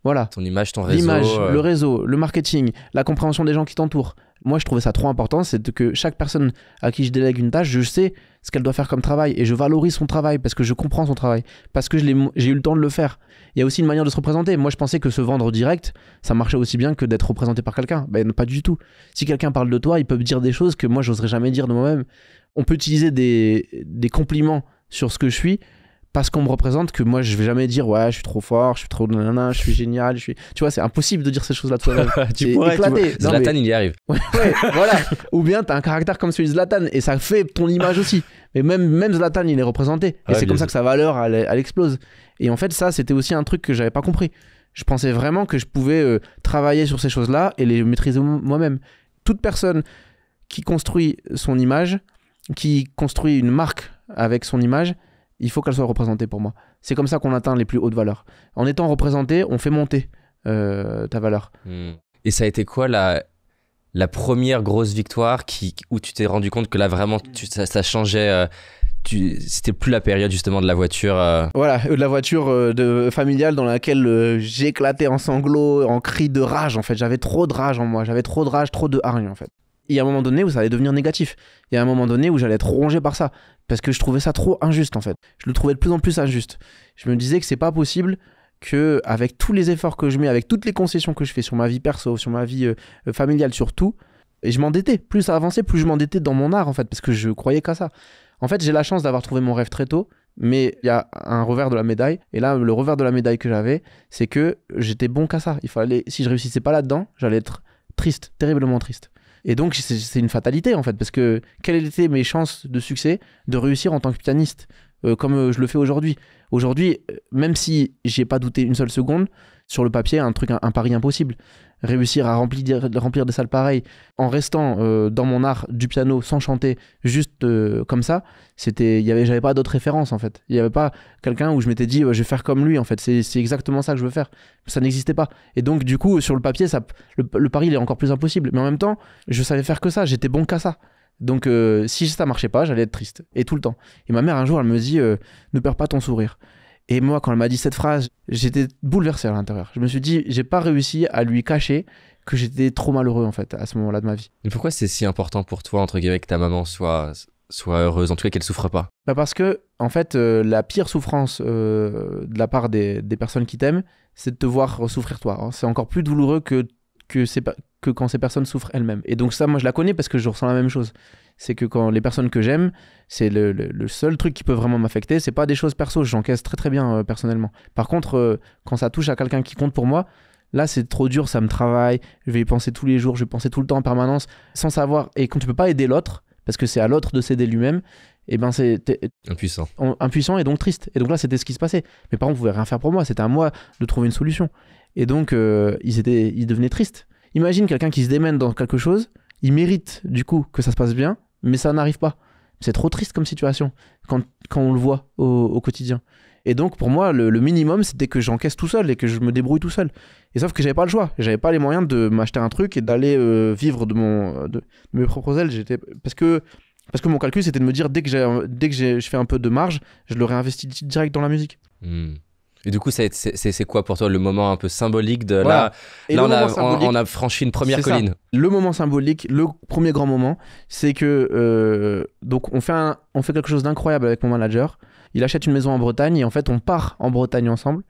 voilà. Ton image, ton réseau. L'image, le euh. réseau, le marketing, la compréhension des gens qui t'entourent, moi je trouvais ça trop important, c'est que chaque personne à qui je délègue une tâche, je sais ce qu'elle doit faire comme travail et je valorise son travail parce que je comprends son travail, parce que j'ai eu le temps de le faire. Il y a aussi une manière de se représenter. Moi je pensais que se vendre direct, ça marchait aussi bien que d'être représenté par quelqu'un. Ben pas du tout. Si quelqu'un parle de toi, il peut me dire des choses que moi j'oserais jamais dire de moi-même. On peut utiliser des, des compliments sur ce que je suis parce qu'on me représente que moi je vais jamais dire ouais je suis trop fort je suis trop nanana je suis génial je suis tu vois c'est impossible de dire ces choses là toi-même tu pourrais Tu Zlatan il y arrive voilà ou bien t'as un caractère comme celui de Zlatan et ça fait ton image aussi mais même même Zlatan il est représenté et c'est comme ça que sa valeur elle, elle explose et en fait ça c'était aussi un truc que j'avais pas compris je pensais vraiment que je pouvais euh, travailler sur ces choses là et les maîtriser moi-même toute personne qui construit son image qui construit une marque avec son image il faut qu'elle soit représentée pour moi. C'est comme ça qu'on atteint les plus hautes valeurs. En étant représenté, on fait monter euh, ta valeur. Hmm. Et ça a été quoi la, la première grosse victoire qui, où tu t'es rendu compte que là vraiment ça, changeait euh, c'était plus la période justement de la voiture. Euh. Voilà, de la voiture de, familiale dans laquelle j'éclatais en sanglots, en cris de rage en fait. J'avais trop de rage en moi, j'avais trop de rage, trop de hargne en fait il y a un moment donné où ça allait devenir négatif. Il y a un moment donné où j'allais être rongé par ça. Parce que je trouvais ça trop injuste, en fait. Je le trouvais de plus en plus injuste. Je me disais que c'est pas possible que, avec tous les efforts que je mets, avec toutes les concessions que je fais sur ma vie perso, sur ma vie euh, familiale, surtout, et je m'endettais. Plus ça avançait, plus je m'endettais dans mon art, en fait, parce que je croyais qu'à ça. En fait, j'ai la chance d'avoir trouvé mon rêve très tôt, mais il y a un revers de la médaille. Et là, le revers de la médaille que j'avais, c'est que j'étais bon qu'à ça. Il fallait, si je réussissais pas là-dedans, j'allais être triste, terriblement triste. Et donc, c'est une fatalité, en fait, parce que quelles étaient mes chances de succès de réussir en tant que pianiste euh, comme euh, je le fais aujourd'hui. Aujourd'hui, euh, même si j'ai pas douté une seule seconde, sur le papier, un truc, un, pari impossible. Réussir à remplir, remplir des salles pareilles en restant dans mon art du piano sans chanter, juste comme ça, c'était, y avait, j'avais pas d'autres références en fait. Il n'y avait pas quelqu'un où je m'étais dit, je vais faire comme lui en fait. C'est exactement ça que je veux faire. Ça n'existait pas. Et donc du coup, sur le papier, ça, le, le pari il est encore plus impossible. Mais en même temps, je savais faire que ça. J'étais bon qu'à ça. Donc euh, si ça marchait pas, j'allais être triste. Et tout le temps. Et ma mère, un jour, elle me dit, euh, ne perds pas ton sourire. Et moi, quand elle m'a dit cette phrase, j'étais bouleversé à l'intérieur. Je me suis dit, j'ai pas réussi à lui cacher que j'étais trop malheureux, en fait, à ce moment-là de ma vie. Mais pourquoi c'est si important pour toi, entre guillemets, que ta maman soit, soit heureuse, en tout cas qu'elle souffre pas bah, Parce que, en fait, euh, la pire souffrance de la part des, personnes qui t'aiment, c'est de te voir souffrir toi. Hein. C'est encore plus douloureux que, que, c'est pas, que quand ces personnes souffrent elles-mêmes. Et donc ça, moi, je la connais parce que je ressens la même chose. C'est que quand les personnes que j'aime, c'est le, seul truc qui peut vraiment m'affecter. C'est pas des choses perso, j'encaisse très très bien euh, personnellement. Par contre, euh, quand ça touche à quelqu'un qui compte pour moi, là c'est trop dur, ça me travaille. Je vais y penser tous les jours, je vais penser tout le temps en permanence, sans savoir. Et quand tu peux pas aider l'autre, parce que c'est à l'autre de s'aider lui-même, et eh ben c'est impuissant. impuissant et donc triste. Et donc là, c'était ce qui se passait. Mes parents pouvaient rien faire pour moi. C'était à moi de trouver une solution. Et donc, euh, ils, étaient, ils devenaient tristes. Imagine quelqu'un qui se démène dans quelque chose, il mérite du coup que ça se passe bien, mais ça n'arrive pas. C'est trop triste comme situation quand, on le voit au, quotidien. Et donc pour moi, le, minimum, c'était que j'encaisse tout seul et que je me débrouille tout seul. Et sauf que j'avais pas le choix, j'avais pas les moyens de m'acheter un truc et d'aller euh, vivre de, mon, de, mes propres ailes. J'étais parce que parce que mon calcul, c'était de me dire dès que dès que je fais un peu de marge, je le réinvestis direct dans la musique. Hmm. Et du coup, c'est quoi pour toi le moment un peu symbolique de là, on, a, franchi une première colline Le moment symbolique, le premier grand moment, c'est que euh, donc on fait, on fait quelque chose d'incroyable avec mon manager. Il achète une maison en Bretagne et en fait, on part en Bretagne ensemble.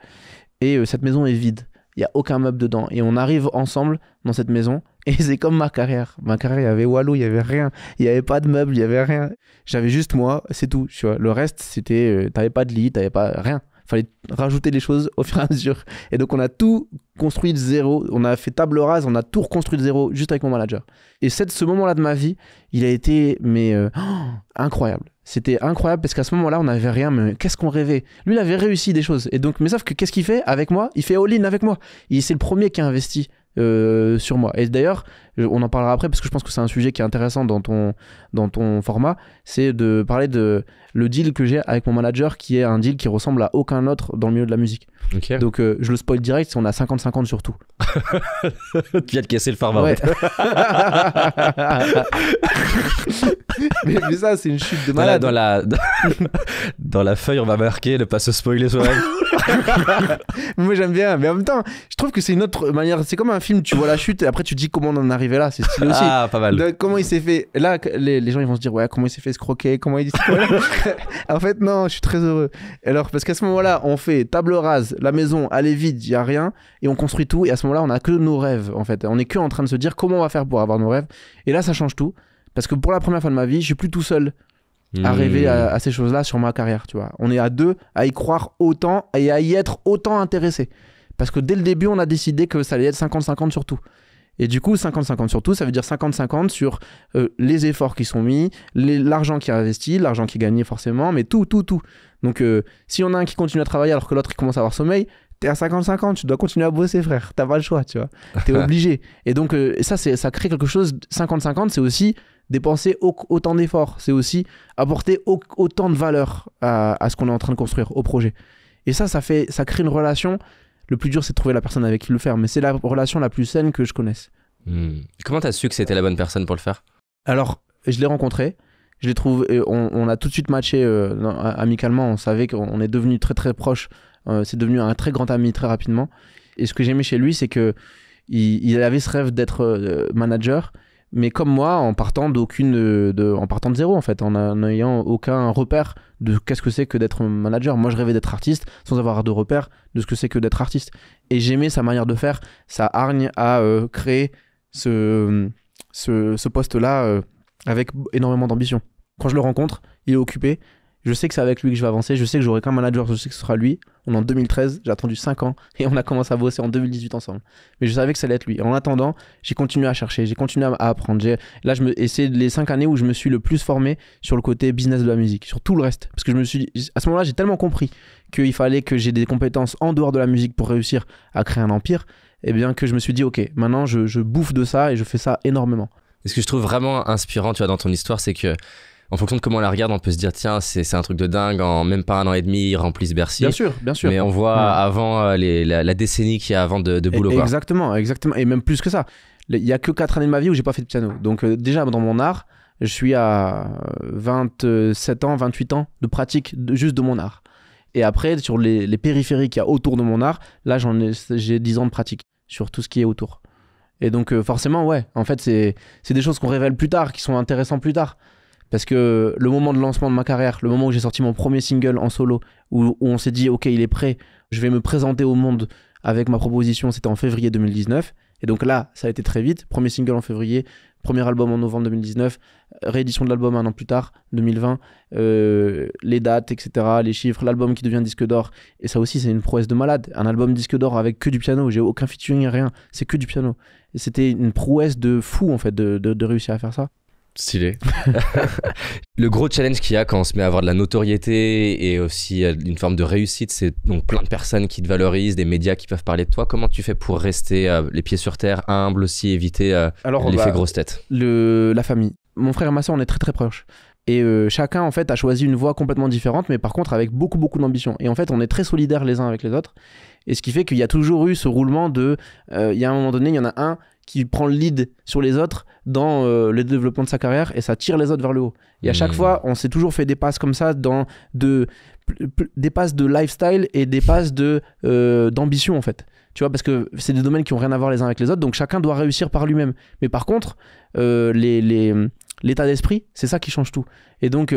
Et euh, cette maison est vide. Il n'y a aucun meuble dedans. Et on arrive ensemble dans cette maison. Et c'est comme ma carrière. Ma carrière, il y avait Wallo, il y avait rien. Il n'y avait pas de meuble, il y avait rien. J'avais juste moi, c'est tout. Le reste, c'était. Tu euh, t'avais pas de lit, t'avais pas rien fallait rajouter des choses au fur et à mesure. Et donc on a tout construit de zéro, on a fait table rase, on a tout reconstruit de zéro juste avec mon manager. Et cette, ce moment-là de ma vie, il a été mais euh, incroyable. C'était incroyable parce qu'à ce moment-là, on n'avait rien, mais qu'est-ce qu'on rêvait Lui, il avait réussi des choses. Et donc, mais sauf que qu'est-ce qu'il fait avec moi Il fait all-in avec moi. C'est le premier qui a investi euh, sur moi. Et d'ailleurs, euh, on en parlera après parce que je pense que c'est un sujet qui est intéressant dans ton, dans ton format, c'est de parler de le deal que j'ai avec mon manager qui est un deal qui ressemble à aucun autre dans le milieu de la musique. Donc euh, je le spoil direct, on a 50-50 sur tout. tu viens de casser le phare mais, ça, c'est une chute de malade. Dans la, dans la, feuille, on va marquer ne pas se spoiler soi Moi j'aime bien, mais en même temps, je trouve que c'est une autre manière. C'est comme un film, tu vois la chute et après tu dis comment on en arrive là, c'est stylé aussi. Ah, pas mal. comment il s'est fait Là, les, les, gens ils vont se dire ouais, comment il s'est fait croquet? Comment il dit En fait, non, je suis très heureux. Alors, parce qu'à ce moment-là, on fait table rase, la maison, elle est vide, il y a rien, et on construit tout. Et à ce moment-là, on a que nos rêves en fait. On est que en train de se dire comment on va faire pour avoir nos rêves. Et là, ça change tout, parce que pour la première fois de ma vie, je suis plus tout seul à rêver à, hmm. à ces choses-là sur ma carrière, tu vois. On est à deux à y croire autant et à y être autant intéressé. Parce que dès le début, on a décidé que ça allait être 50-50 sur tout. Et du coup, 50-50 sur tout, ça veut dire 50-50 sur euh, les efforts qui sont mis, l'argent qui est investi, l'argent qui est gagné forcément, mais tout, tout, tout. Donc, euh, si on a un qui continue à travailler alors que l'autre commence à avoir sommeil, t'es à 50-50, tu dois continuer à bosser, frère. T'as pas le choix, tu vois. T'es obligé. Et donc, euh, ça, ça crée quelque chose. 50-50, c'est aussi dépenser autant d'efforts. C'est aussi apporter autant de valeur à, à ce qu'on est en train de construire, au projet. Et ça, ça, fait, ça crée une relation le plus dur, c'est de trouver la personne avec qui le faire. Mais c'est la relation la plus saine que je connaisse. Comment Comment t'as su que c'était la bonne personne pour le faire Alors, je l'ai rencontré. Je l'ai trouvé. On, a tout de suite matché euh, amicalement. On savait qu'on est devenu très très proche. Euh, c'est devenu un très grand ami très rapidement. Et ce que j'aimais chez lui, c'est que il, avait ce rêve d'être euh, manager mais comme moi, en partant d'aucune, de, en partant de zéro en fait, en n'ayant aucun repère de qu'est-ce que c'est que d'être manager. Moi, je rêvais d'être artiste sans avoir de repère de ce que c'est que d'être artiste. Et j'aimais sa manière de faire, sa hargne à euh, créer ce, ce, poste-là euh, avec énormément d'ambition. Quand je le rencontre, il est occupé, je sais que c'est avec lui que je vais avancer, je sais que j'aurai qu'un manager, je sais que ce sera lui. On est en 2013, j'ai attendu 5 ans et on a commencé à bosser en 2018 ensemble. Mais je savais que ça allait être lui. en attendant, j'ai continué à chercher, j'ai continué à apprendre. Là, je me... et c'est les 5 années où je me suis le plus formé sur le côté business de la musique, sur tout le reste. Parce que je me suis à ce moment-là, j'ai tellement compris qu'il fallait que j'ai des compétences en dehors de la musique pour réussir à créer un empire, et eh bien que je me suis dit, ok, maintenant je, bouffe de ça et je fais ça énormément. Et ce que je trouve vraiment inspirant, tu vois, dans ton histoire, c'est que en fonction de comment on la regarde, on peut se dire tiens, c'est un truc de dingue. En même pas un an et demi, ils remplissent Bercy. Bien sûr, bien sûr. Mais on voit avant euh, la, décennie qu'il y a avant de, de boulot. exactement, exactement. Et même plus que ça. Il y a que 4 années de ma vie où j'ai pas fait de piano. Donc euh, déjà dans mon art, je suis à 27 ans, 28 ans de pratique juste de mon art. Et après, sur les, les périphériques qu'il y a autour de mon art, là j'en j'ai 10 ans de pratique sur tout ce qui est autour. Et donc euh, forcément, ouais, en fait, c'est des choses qu'on révèle plus tard, qui sont intéressantes plus tard. Parce que le moment de lancement de ma carrière, le moment où j'ai sorti mon premier single en solo, où, on s'est dit, OK, il est prêt, je vais me présenter au monde avec ma proposition, c'était en février 2019. Et donc là, ça a été très vite. Premier single en février, premier album en novembre 2019, réédition de l'album un an plus tard, 2020, euh, les dates, etc., les chiffres, l'album qui devient disque d'or. Et ça aussi, c'est une prouesse de malade. Un album disque d'or avec que du piano. J'ai aucun featuring, rien. C'est que du piano. c'était une prouesse de fou, en fait, de réussir à faire ça. Stylé. le gros challenge qu'il y a quand on se met à avoir de la notoriété et aussi euh, une forme de réussite, c'est donc plein de personnes qui te valorisent, des médias qui peuvent parler de toi. Comment tu fais pour rester euh, les pieds sur terre, humble aussi, éviter euh, l'effet bah, grosse tête le, La famille. Mon frère et ma soeur, on est très très proches. Et chacun, en fait, a choisi une voie complètement différente, mais par contre avec beaucoup, beaucoup d'ambition. Et en fait, on est très solidaires les uns avec les autres. Et ce qui fait qu'il y a toujours eu ce roulement de. il y a un moment donné, il y en a un qui prend le lead sur les autres dans euh, le développement de sa carrière et ça tire les autres vers le haut. Et à chaque hmm. fois, on s'est toujours fait des passes comme ça, dans de, des passes de lifestyle et des passes de, euh, d'ambition en fait. Tu vois, parce que c'est des domaines qui ont rien à voir les uns avec les autres, donc chacun doit réussir par lui-même. Mais par contre, euh, les, l'état d'esprit, c'est ça qui change tout. Et donc,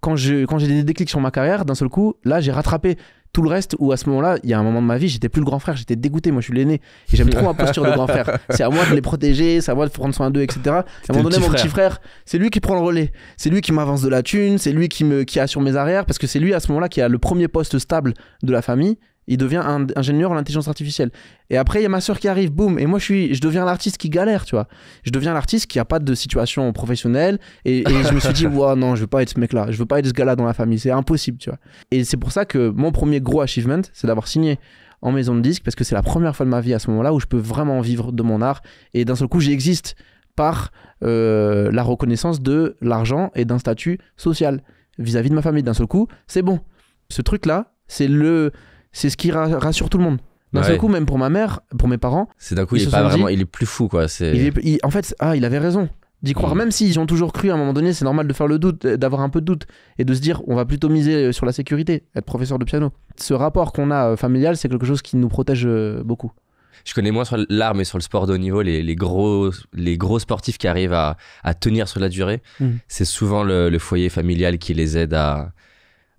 quand j'ai des déclics sur ma carrière, d'un seul coup, là, j'ai rattrapé tout le reste, où à ce moment-là, il y a un moment de ma vie, j'étais plus le grand frère, j'étais dégoûté. Moi, je suis l'aîné. Et j'aime trop la posture de grand frère. C'est à moi de les protéger, c'est à moi de prendre soin d'eux, etc. À un donné, mon petit frère, c'est lui qui prend le relais. C'est lui qui m'avance de la thune, c'est lui qui, me, qui assure mes arrières, parce que c'est lui à ce moment-là qui a le premier poste stable de la famille il devient un, ingénieur en intelligence artificielle. Et après, il y a ma sœur qui arrive, boum, et moi je suis, je deviens l'artiste qui galère, tu vois. Je deviens l'artiste qui a pas de situation professionnelle, et, je me suis dit, ouah non, je veux pas être ce mec-là, je veux pas être ce gars-là dans la famille, c'est impossible, tu vois. Et c'est pour ça que mon premier gros achievement, c'est d'avoir signé en maison de disque, parce que c'est la première fois de ma vie à ce moment-là où je peux vraiment vivre de mon art, et d'un seul coup, j'existe par euh, la reconnaissance de l'argent et d'un statut social vis-à-vis -vis de ma famille. D'un seul coup, c'est bon. Ce truc-là, c'est le c'est ce qui rassure tout le monde. D'un coup, même pour ma mère, pour mes parents. C'est d'un coup, il est vraiment, il est plus fou, quoi. c'est en fait, ah, il avait raison d'y croire. Mm. Même s'ils ont toujours cru à un moment donné, c'est normal de faire le doute, euh, d'avoir un peu de doute et de se dire on va plutôt miser euh, sur la sécurité, être professeur de piano. Ce rapport qu'on a euh, familial, c'est quelque chose qui nous protège beaucoup. Je connais moins sur l'art, mais sur le sport de haut niveau, les, gros, les gros sportifs qui arrivent à, tenir sur la durée, mm. c'est souvent le, foyer familial qui les aide à,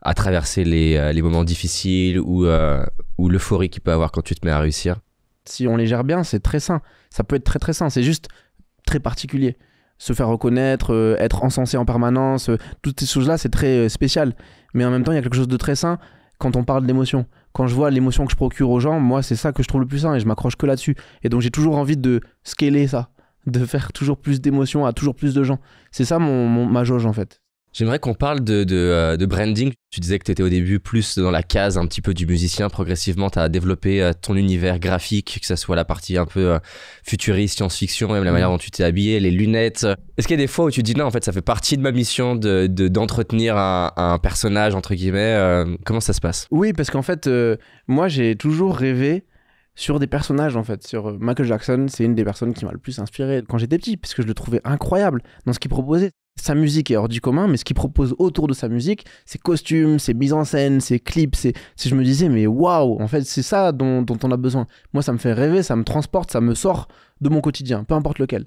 à traverser euh, les, moments difficiles ou, euh, ou l'euphorie qu'il peut avoir quand tu te mets à réussir Si on les gère bien, c'est très sain. Ça peut être très très sain, c'est juste très particulier. Se faire reconnaître, euh, être encensé en permanence, toutes ces choses-là, c'est très spécial. Mais en même temps, il y a quelque chose de très sain quand on parle d'émotion. Quand je vois l'émotion que je procure aux gens, moi, c'est ça que je trouve le plus sain et je m'accroche que là-dessus. Et donc, j'ai toujours envie de scaler ça, de faire toujours plus d'émotions à toujours plus de gens. C'est ça mon, ma jauge, en fait. J'aimerais qu'on parle de, de, euh, branding. Tu disais que tu étais au début plus dans la case un petit peu du musicien. Progressivement, tu as développé euh, ton univers graphique, que ce soit la partie un peu euh, futuriste, science-fiction, même la mm. manière dont tu t'es habillé, les lunettes. Est-ce qu'il y a des fois où tu dis non, en fait, ça fait partie de ma mission d'entretenir de, un, un, personnage, entre guillemets Comment ça se passe Oui, parce qu'en fait, moi, j'ai toujours rêvé sur des personnages en fait. Sur Michael Jackson, c'est une des personnes qui m'a le plus inspiré quand j'étais petit, parce que je le trouvais incroyable dans ce qu'il proposait sa musique est hors du commun, mais ce qu'il propose autour de sa musique, ses costumes, ses mises en scène, ses clips, c'est si je me disais, mais waouh, en fait, c'est ça dont, on a besoin. Moi, ça me fait rêver, ça me transporte, ça me sort de mon quotidien, peu importe lequel.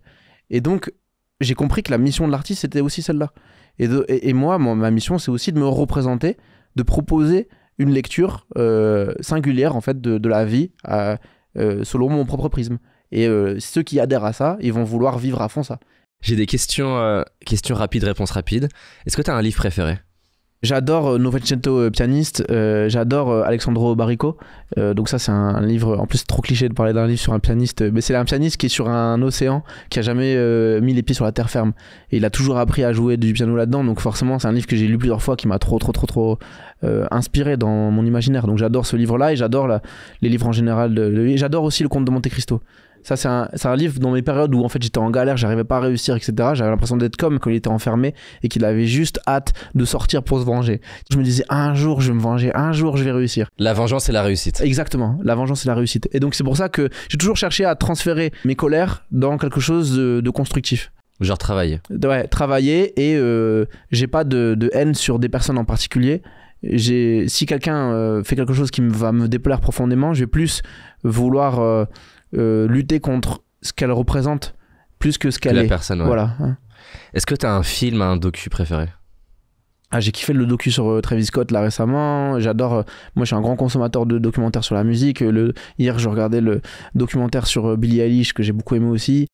Et donc, j'ai compris que la mission de l'artiste, c'était aussi celle-là. Et, moi, ma mission, c'est aussi de me représenter, de proposer une lecture euh, singulière, en fait, de, la vie, euh, selon mon propre prisme. Et euh, ceux qui adhèrent à ça, ils vont vouloir vivre à fond ça. J'ai des questions, euh, questions rapides, réponses rapides. Est-ce que tu as un livre préféré J'adore euh, Novecento euh, pianiste, j'adore Alexandro Barrico. donc ça c'est un, livre, en plus trop cliché de parler d'un livre sur un pianiste, mais c'est un pianiste qui est sur un océan, qui a jamais mis les pieds sur la terre ferme. Et il a toujours appris à jouer du piano là-dedans, donc forcément c'est un livre que j'ai lu plusieurs fois, qui m'a trop trop trop trop inspiré dans mon imaginaire. Donc j'adore ce livre-là et j'adore les livres en général. De, j'adore aussi le Comte de Monte Cristo. Ça, c'est un, livre dans mes périodes où en fait j'étais en galère, j'arrivais pas à réussir, etc. J'avais l'impression d'être comme quand il était enfermé et qu'il avait juste hâte de sortir pour se venger. Je me disais un jour je vais me venger, un jour je vais réussir. La vengeance et la réussite. Exactement, la vengeance et la réussite. Et donc c'est pour ça que j'ai toujours cherché à transférer mes colères dans quelque chose de, constructif. Genre travailler. Ouais, travailler et euh, j'ai pas de, haine sur des personnes en particulier si quelqu'un euh, fait quelque chose qui me, va me déplaire profondément, je vais plus vouloir euh, euh, lutter contre ce qu'elle représente plus que ce qu'elle est. Voilà. Hein. Est-ce que tu as un film, un docu préféré ah, j'ai kiffé le docu sur euh, Travis Scott là récemment. J'adore. Euh, moi, je suis un grand consommateur de documentaires sur la musique. Le, hier, je regardais le documentaire sur Billie Eilish que j'ai beaucoup aimé aussi.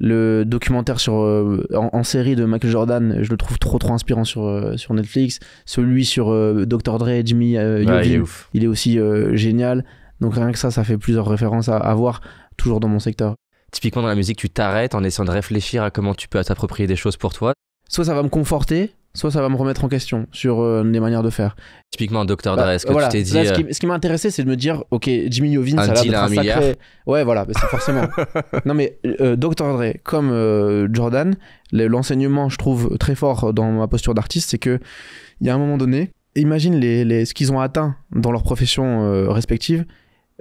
Le documentaire sur en, série de Michael Jordan, je le trouve trop trop inspirant sur sur Netflix. Celui sur Dr Dre, Jimmy il, est aussi génial. Donc rien que ça, ça fait plusieurs références à, avoir toujours dans mon secteur. Typiquement dans la musique, tu t'arrêtes en essayant de réfléchir à comment tu peux t'approprier des choses pour toi. Soit ça va me conforter, soit ça va me remettre en question sur euh, les manières de faire. Typiquement, Docteur bah, Dre, ce que tu t'es dit. ce qui, euh, m'a intéressé, c'est de me dire, ok, Jimmy Yovin, ça a l'air un sacré. Ouais, voilà, c'est forcément. non, mais euh, Docteur Dre, comme Jordan, l'enseignement, je trouve très fort dans ma posture d'artiste, c'est que il y a un moment donné, imagine les, les ce qu'ils ont atteint dans leur profession respective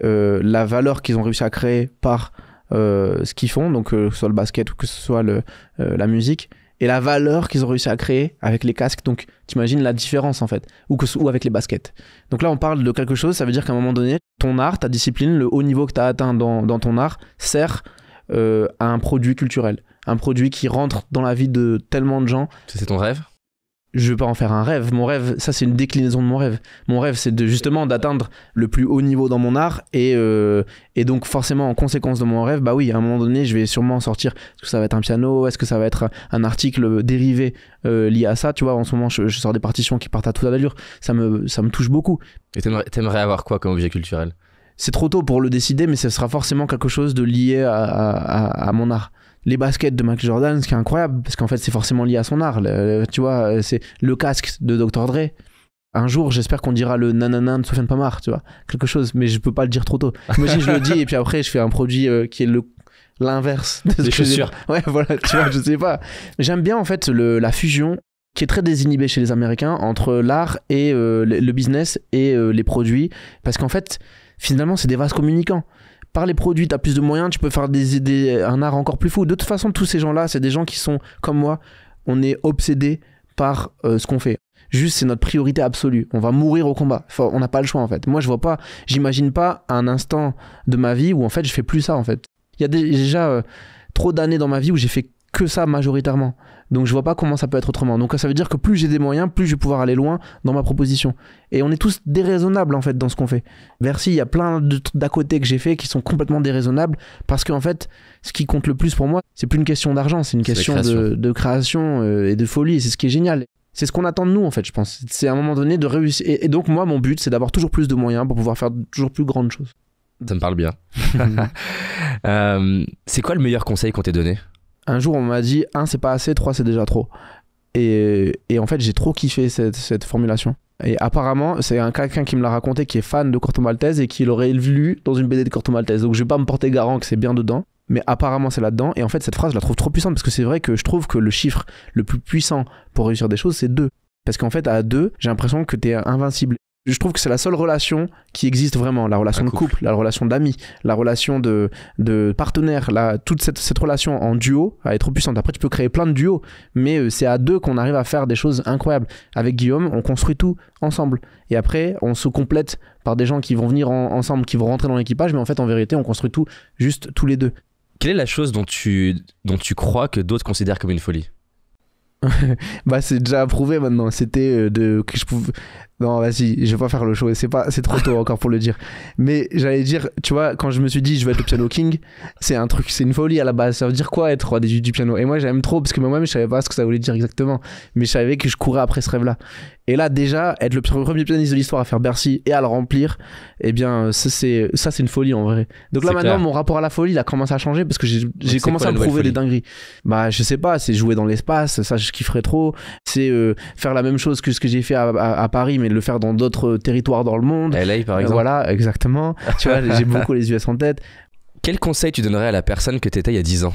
euh, la valeur qu'ils ont réussi à créer par euh, ce qu'ils font, donc euh, que ce soit le basket ou que ce soit le, la musique, et la valeur qu'ils ont réussi à créer avec les casques. Donc, tu t'imagines la différence en fait, ou, que, ou avec les baskets. Donc là, on parle de quelque chose, ça veut dire qu'à un moment donné, ton art, ta discipline, le haut niveau que tu as atteint dans, ton art, sert à un produit culturel, un produit qui rentre dans la vie de tellement de gens. C'est ton rêve je veux pas en faire un rêve. Mon rêve, ça c'est une déclinaison de mon rêve. Mon rêve, c'est de justement d'atteindre le plus haut niveau dans mon art et, euh, et donc forcément en conséquence de mon rêve, bah oui, à un moment donné, je vais sûrement sortir. Est-ce que ça va être un piano Est-ce que ça va être un article dérivé euh, lié à ça Tu vois, en ce moment, je, sors des partitions qui partent à toute allure. Ça me ça me touche beaucoup. Et aimerais avoir quoi comme objet culturel C'est trop tôt pour le décider, mais ce sera forcément quelque chose de lié à mon art les baskets de mike Jordan, ce qui est incroyable, parce qu'en fait, c'est forcément lié à son art. tu vois, euh, c'est le casque de Dr. Dre. Un jour, j'espère qu'on dira le nanana de Sofiane Pamar, tu vois, quelque chose, mais je peux pas le dire trop tôt. aussi, je le dis, et puis après, je fais un produit euh, qui est le l'inverse de ce Des chaussures. Ouais, voilà, tu vois, je sais pas. J'aime bien, en fait, la fusion qui est très désinhibée chez les Américains entre l'art et euh, le business et les produits, parce qu'en fait, finalement, c'est des vases communicants par les produits, tu as plus de moyens, tu peux faire des, un art encore plus fou. De toute façon, tous ces gens-là, c'est des gens qui sont, comme moi, on est obsédé par euh, ce qu'on fait. Juste, c'est notre priorité absolue. On va mourir au combat. on n'a pas le choix, en fait. Moi, je vois pas, j'imagine pas un instant de ma vie où, en fait, je fais plus ça, en fait. Il y a déjà euh, trop d'années dans ma vie où j'ai fait que ça majoritairement. Donc je vois pas comment ça peut être autrement. Donc ça veut dire que plus j'ai des moyens, plus je vais pouvoir aller loin dans ma proposition. Et on est tous déraisonnables en fait dans ce qu'on fait. Merci, il y a plein d'à côté que j'ai fait qui sont complètement déraisonnables parce qu'en fait, ce qui compte le plus pour moi, c'est plus une question d'argent, c'est une question De, création euh, et de folie. c'est ce qui est génial. C'est ce qu'on attend de nous en fait, je pense. C'est à un moment donné de réussir. Et, donc moi, mon but, c'est d'avoir toujours plus de moyens pour pouvoir faire toujours plus grandes choses. Ça me parle bien. Euh, c'est quoi le meilleur conseil qu'on t'ait donné un jour on m'a dit un, c'est pas assez, 3 c'est déjà trop. Et, en fait j'ai trop kiffé cette, formulation. Et apparemment c'est un, quelqu'un qui me l'a raconté qui est fan de Corto Maltese et qui l'aurait lu dans une BD de Corto Maltese. Donc je vais pas me porter garant que c'est bien dedans. Mais apparemment c'est là-dedans. Et en fait cette phrase je la trouve trop puissante parce que c'est vrai que je trouve que le chiffre le plus puissant pour réussir des choses c'est deux, Parce qu'en fait, à deux, j'ai l'impression que t'es invincible je trouve que c'est la seule relation qui existe vraiment, la relation de couple. la relation d'amis, la relation de, de partenaire, toute cette, cette, relation en duo, elle est trop puissante. Après, tu peux créer plein de duos, mais euh, c'est à deux qu'on arrive à faire des choses incroyables. Avec Guillaume, on construit tout ensemble. Et après, on se complète par des gens qui vont venir ensemble, qui vont rentrer dans l'équipage, mais en fait, en vérité, on construit tout juste tous les deux. Quelle est la chose dont tu, dont tu crois que d'autres considèrent comme une folie bah c'est déjà approuvé maintenant c'était euh, de que je pouvais non, vas-y, je vais pas faire le show. C'est pas, c'est trop tôt encore pour le dire. Mais j'allais dire, tu vois, quand je me suis dit, je vais être le piano king, c'est un truc, c'est une folie à la base. Ça veut dire quoi être roi des du piano Et moi, j'aime trop parce que moi-même, je savais pas ce que ça voulait dire exactement, mais je savais que je courais après ce rêve-là. Et là, déjà, être le premier pianiste de l'histoire à faire Bercy et à le remplir, eh bien, ça, c'est, ça, c'est une folie en vrai. Donc là, maintenant, mon rapport à la folie, il a commencé à changer parce que j'ai, commencé à prouver des dingueries. Bah, je sais pas, c'est jouer dans l'espace, ça, je kifferais trop. C'est euh, faire la même chose que ce que j'ai fait à, à Paris, mais de le faire dans d'autres territoires dans le monde. LA par euh, exemple. voilà, exactement. tu vois, j'ai beaucoup les US en tête. Quel conseil tu donnerais à la personne que tu étais il y a 10 ans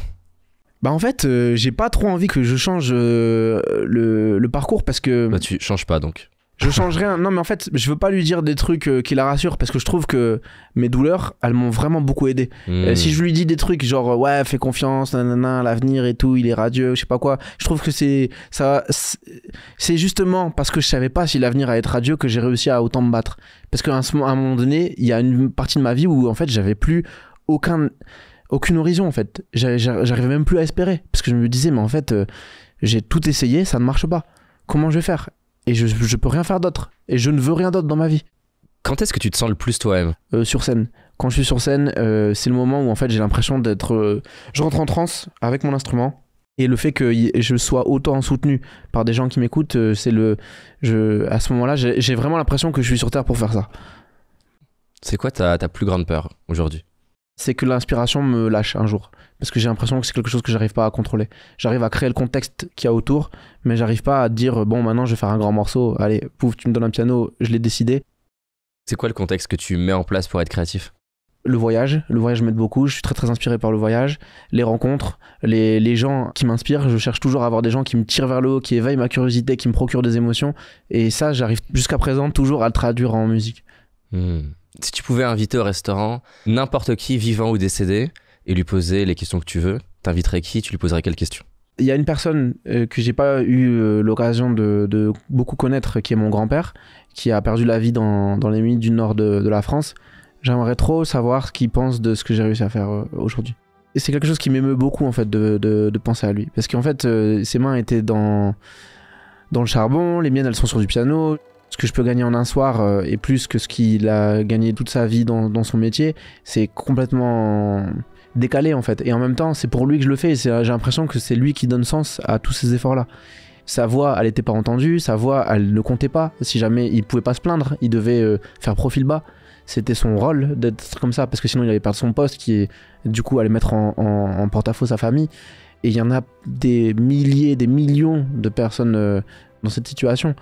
bah en fait, euh, j'ai pas trop envie que je change euh, le, le, parcours parce que... Bah tu changes pas donc. Je change rien. Non, mais en fait, je veux pas lui dire des trucs euh, qui la rassurent parce que je trouve que mes douleurs, elles m'ont vraiment beaucoup aidé. Euh, si hmm. je lui dis des trucs genre euh, ouais, fais confiance, nanana, l'avenir et tout, il est radieux, je sais pas quoi. Je trouve que c'est ça, c'est justement parce que je savais pas si l'avenir allait être radieux que j'ai réussi à autant me battre. Parce qu'à un, un moment donné, il y a une partie de ma vie où en fait, j'avais plus aucun aucune horizon en fait. J'arrivais même plus à espérer parce que je me disais mais en fait, j'ai tout essayé, ça ne marche pas. Comment je vais faire et je, je peux rien faire d'autre. Et je ne veux rien d'autre dans ma vie. Quand est-ce que tu te sens le plus toi-même euh, Sur scène. Quand je suis sur scène, euh, c'est le moment où en fait j'ai l'impression d'être. Euh, je rentre en transe avec mon instrument. Et le fait que je sois autant soutenu par des gens qui m'écoutent, c'est le. Je, à ce moment-là, j'ai vraiment l'impression que je suis sur Terre pour faire ça. C'est quoi ta, ta plus grande peur aujourd'hui c'est que l'inspiration me lâche un jour. Parce que j'ai l'impression que c'est quelque chose que j'arrive pas à contrôler. J'arrive à créer le contexte qu'il y a autour, mais j'arrive pas à dire bon, maintenant je vais faire un grand morceau, allez, pouf, tu me donnes un piano, je l'ai décidé. C'est quoi le contexte que tu mets en place pour être créatif Le voyage, le voyage m'aide beaucoup, je suis très très inspiré par le voyage, les rencontres, les, les gens qui m'inspirent, je cherche toujours à avoir des gens qui me tirent vers le haut, qui éveillent ma curiosité, qui me procurent des émotions, et ça j'arrive jusqu'à présent toujours à le traduire en musique. Hmm. Si tu pouvais inviter au restaurant n'importe qui, vivant ou décédé, et lui poser les questions que tu veux, t'inviterais qui Tu lui poserais quelles questions il y a une personne euh, que j'ai pas eu euh, l'occasion de, beaucoup connaître, qui est mon grand-père, qui a perdu la vie dans, les mines du nord de, la France. J'aimerais trop savoir ce qu'il pense de ce que j'ai réussi à faire euh, aujourd'hui. Et c'est quelque chose qui m'émeut beaucoup en fait de, penser à lui, parce qu'en fait ses mains étaient dans dans le charbon, les miennes elles sont sur du piano ce que je peux gagner en un soir euh, et plus que ce qu'il a gagné toute sa vie dans, son métier. C'est complètement décalé en fait. Et en même temps, c'est pour lui que je le fais. Euh, j'ai l'impression que c'est lui qui donne sens à tous ces efforts-là. Sa voix, elle n'était pas entendue. Sa voix, elle ne comptait pas. Si jamais il pouvait pas se plaindre, il devait euh, faire profil bas. C'était son rôle d'être comme ça parce que sinon il allait perdre son poste qui du coup allait mettre en, porte-à-faux sa famille. Et il y en a des milliers, des millions de personnes dans cette situation.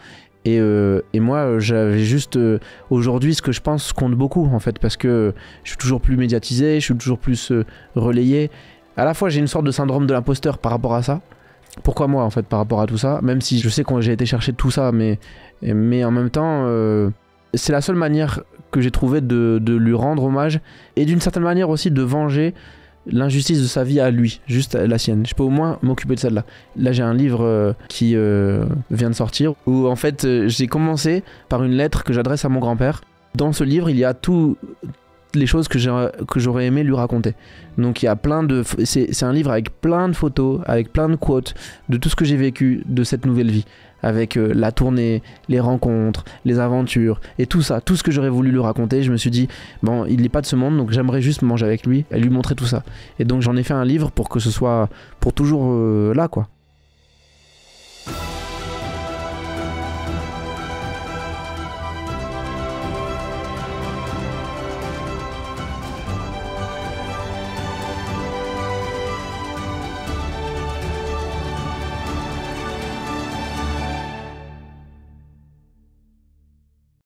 Euh, et, moi, euh, j'avais juste euh, aujourd'hui ce que je pense compte beaucoup en fait, parce que je suis toujours plus médiatisé, je suis toujours plus relayé. À la fois, j'ai une sorte de syndrome de l'imposteur par rapport à ça. Pourquoi moi en fait par rapport à tout ça Même si je sais que j'ai été chercher tout ça, mais, mais en même temps, c'est la seule manière que j'ai trouvé de, de lui rendre hommage et d'une certaine manière aussi de venger l'injustice de sa vie à lui, juste la sienne. Je peux au moins m'occuper de celle-là. Là, j'ai un livre euh, qui euh, vient de sortir où en fait euh, j'ai commencé par une lettre que j'adresse à mon grand-père. Dans ce livre, il y a toutes les choses que j'aurais aimé lui raconter. Donc il y a plein de... C'est un livre avec plein de photos, avec plein de quotes de tout ce que j'ai vécu de cette nouvelle vie avec euh, la tournée, les rencontres, les aventures et tout ça, tout ce que j'aurais voulu lui raconter. Je me suis dit, bon, il n'est pas de ce monde, donc j'aimerais juste manger avec lui et lui montrer tout ça. Et donc j'en ai fait un livre pour que ce soit pour toujours euh, là, quoi.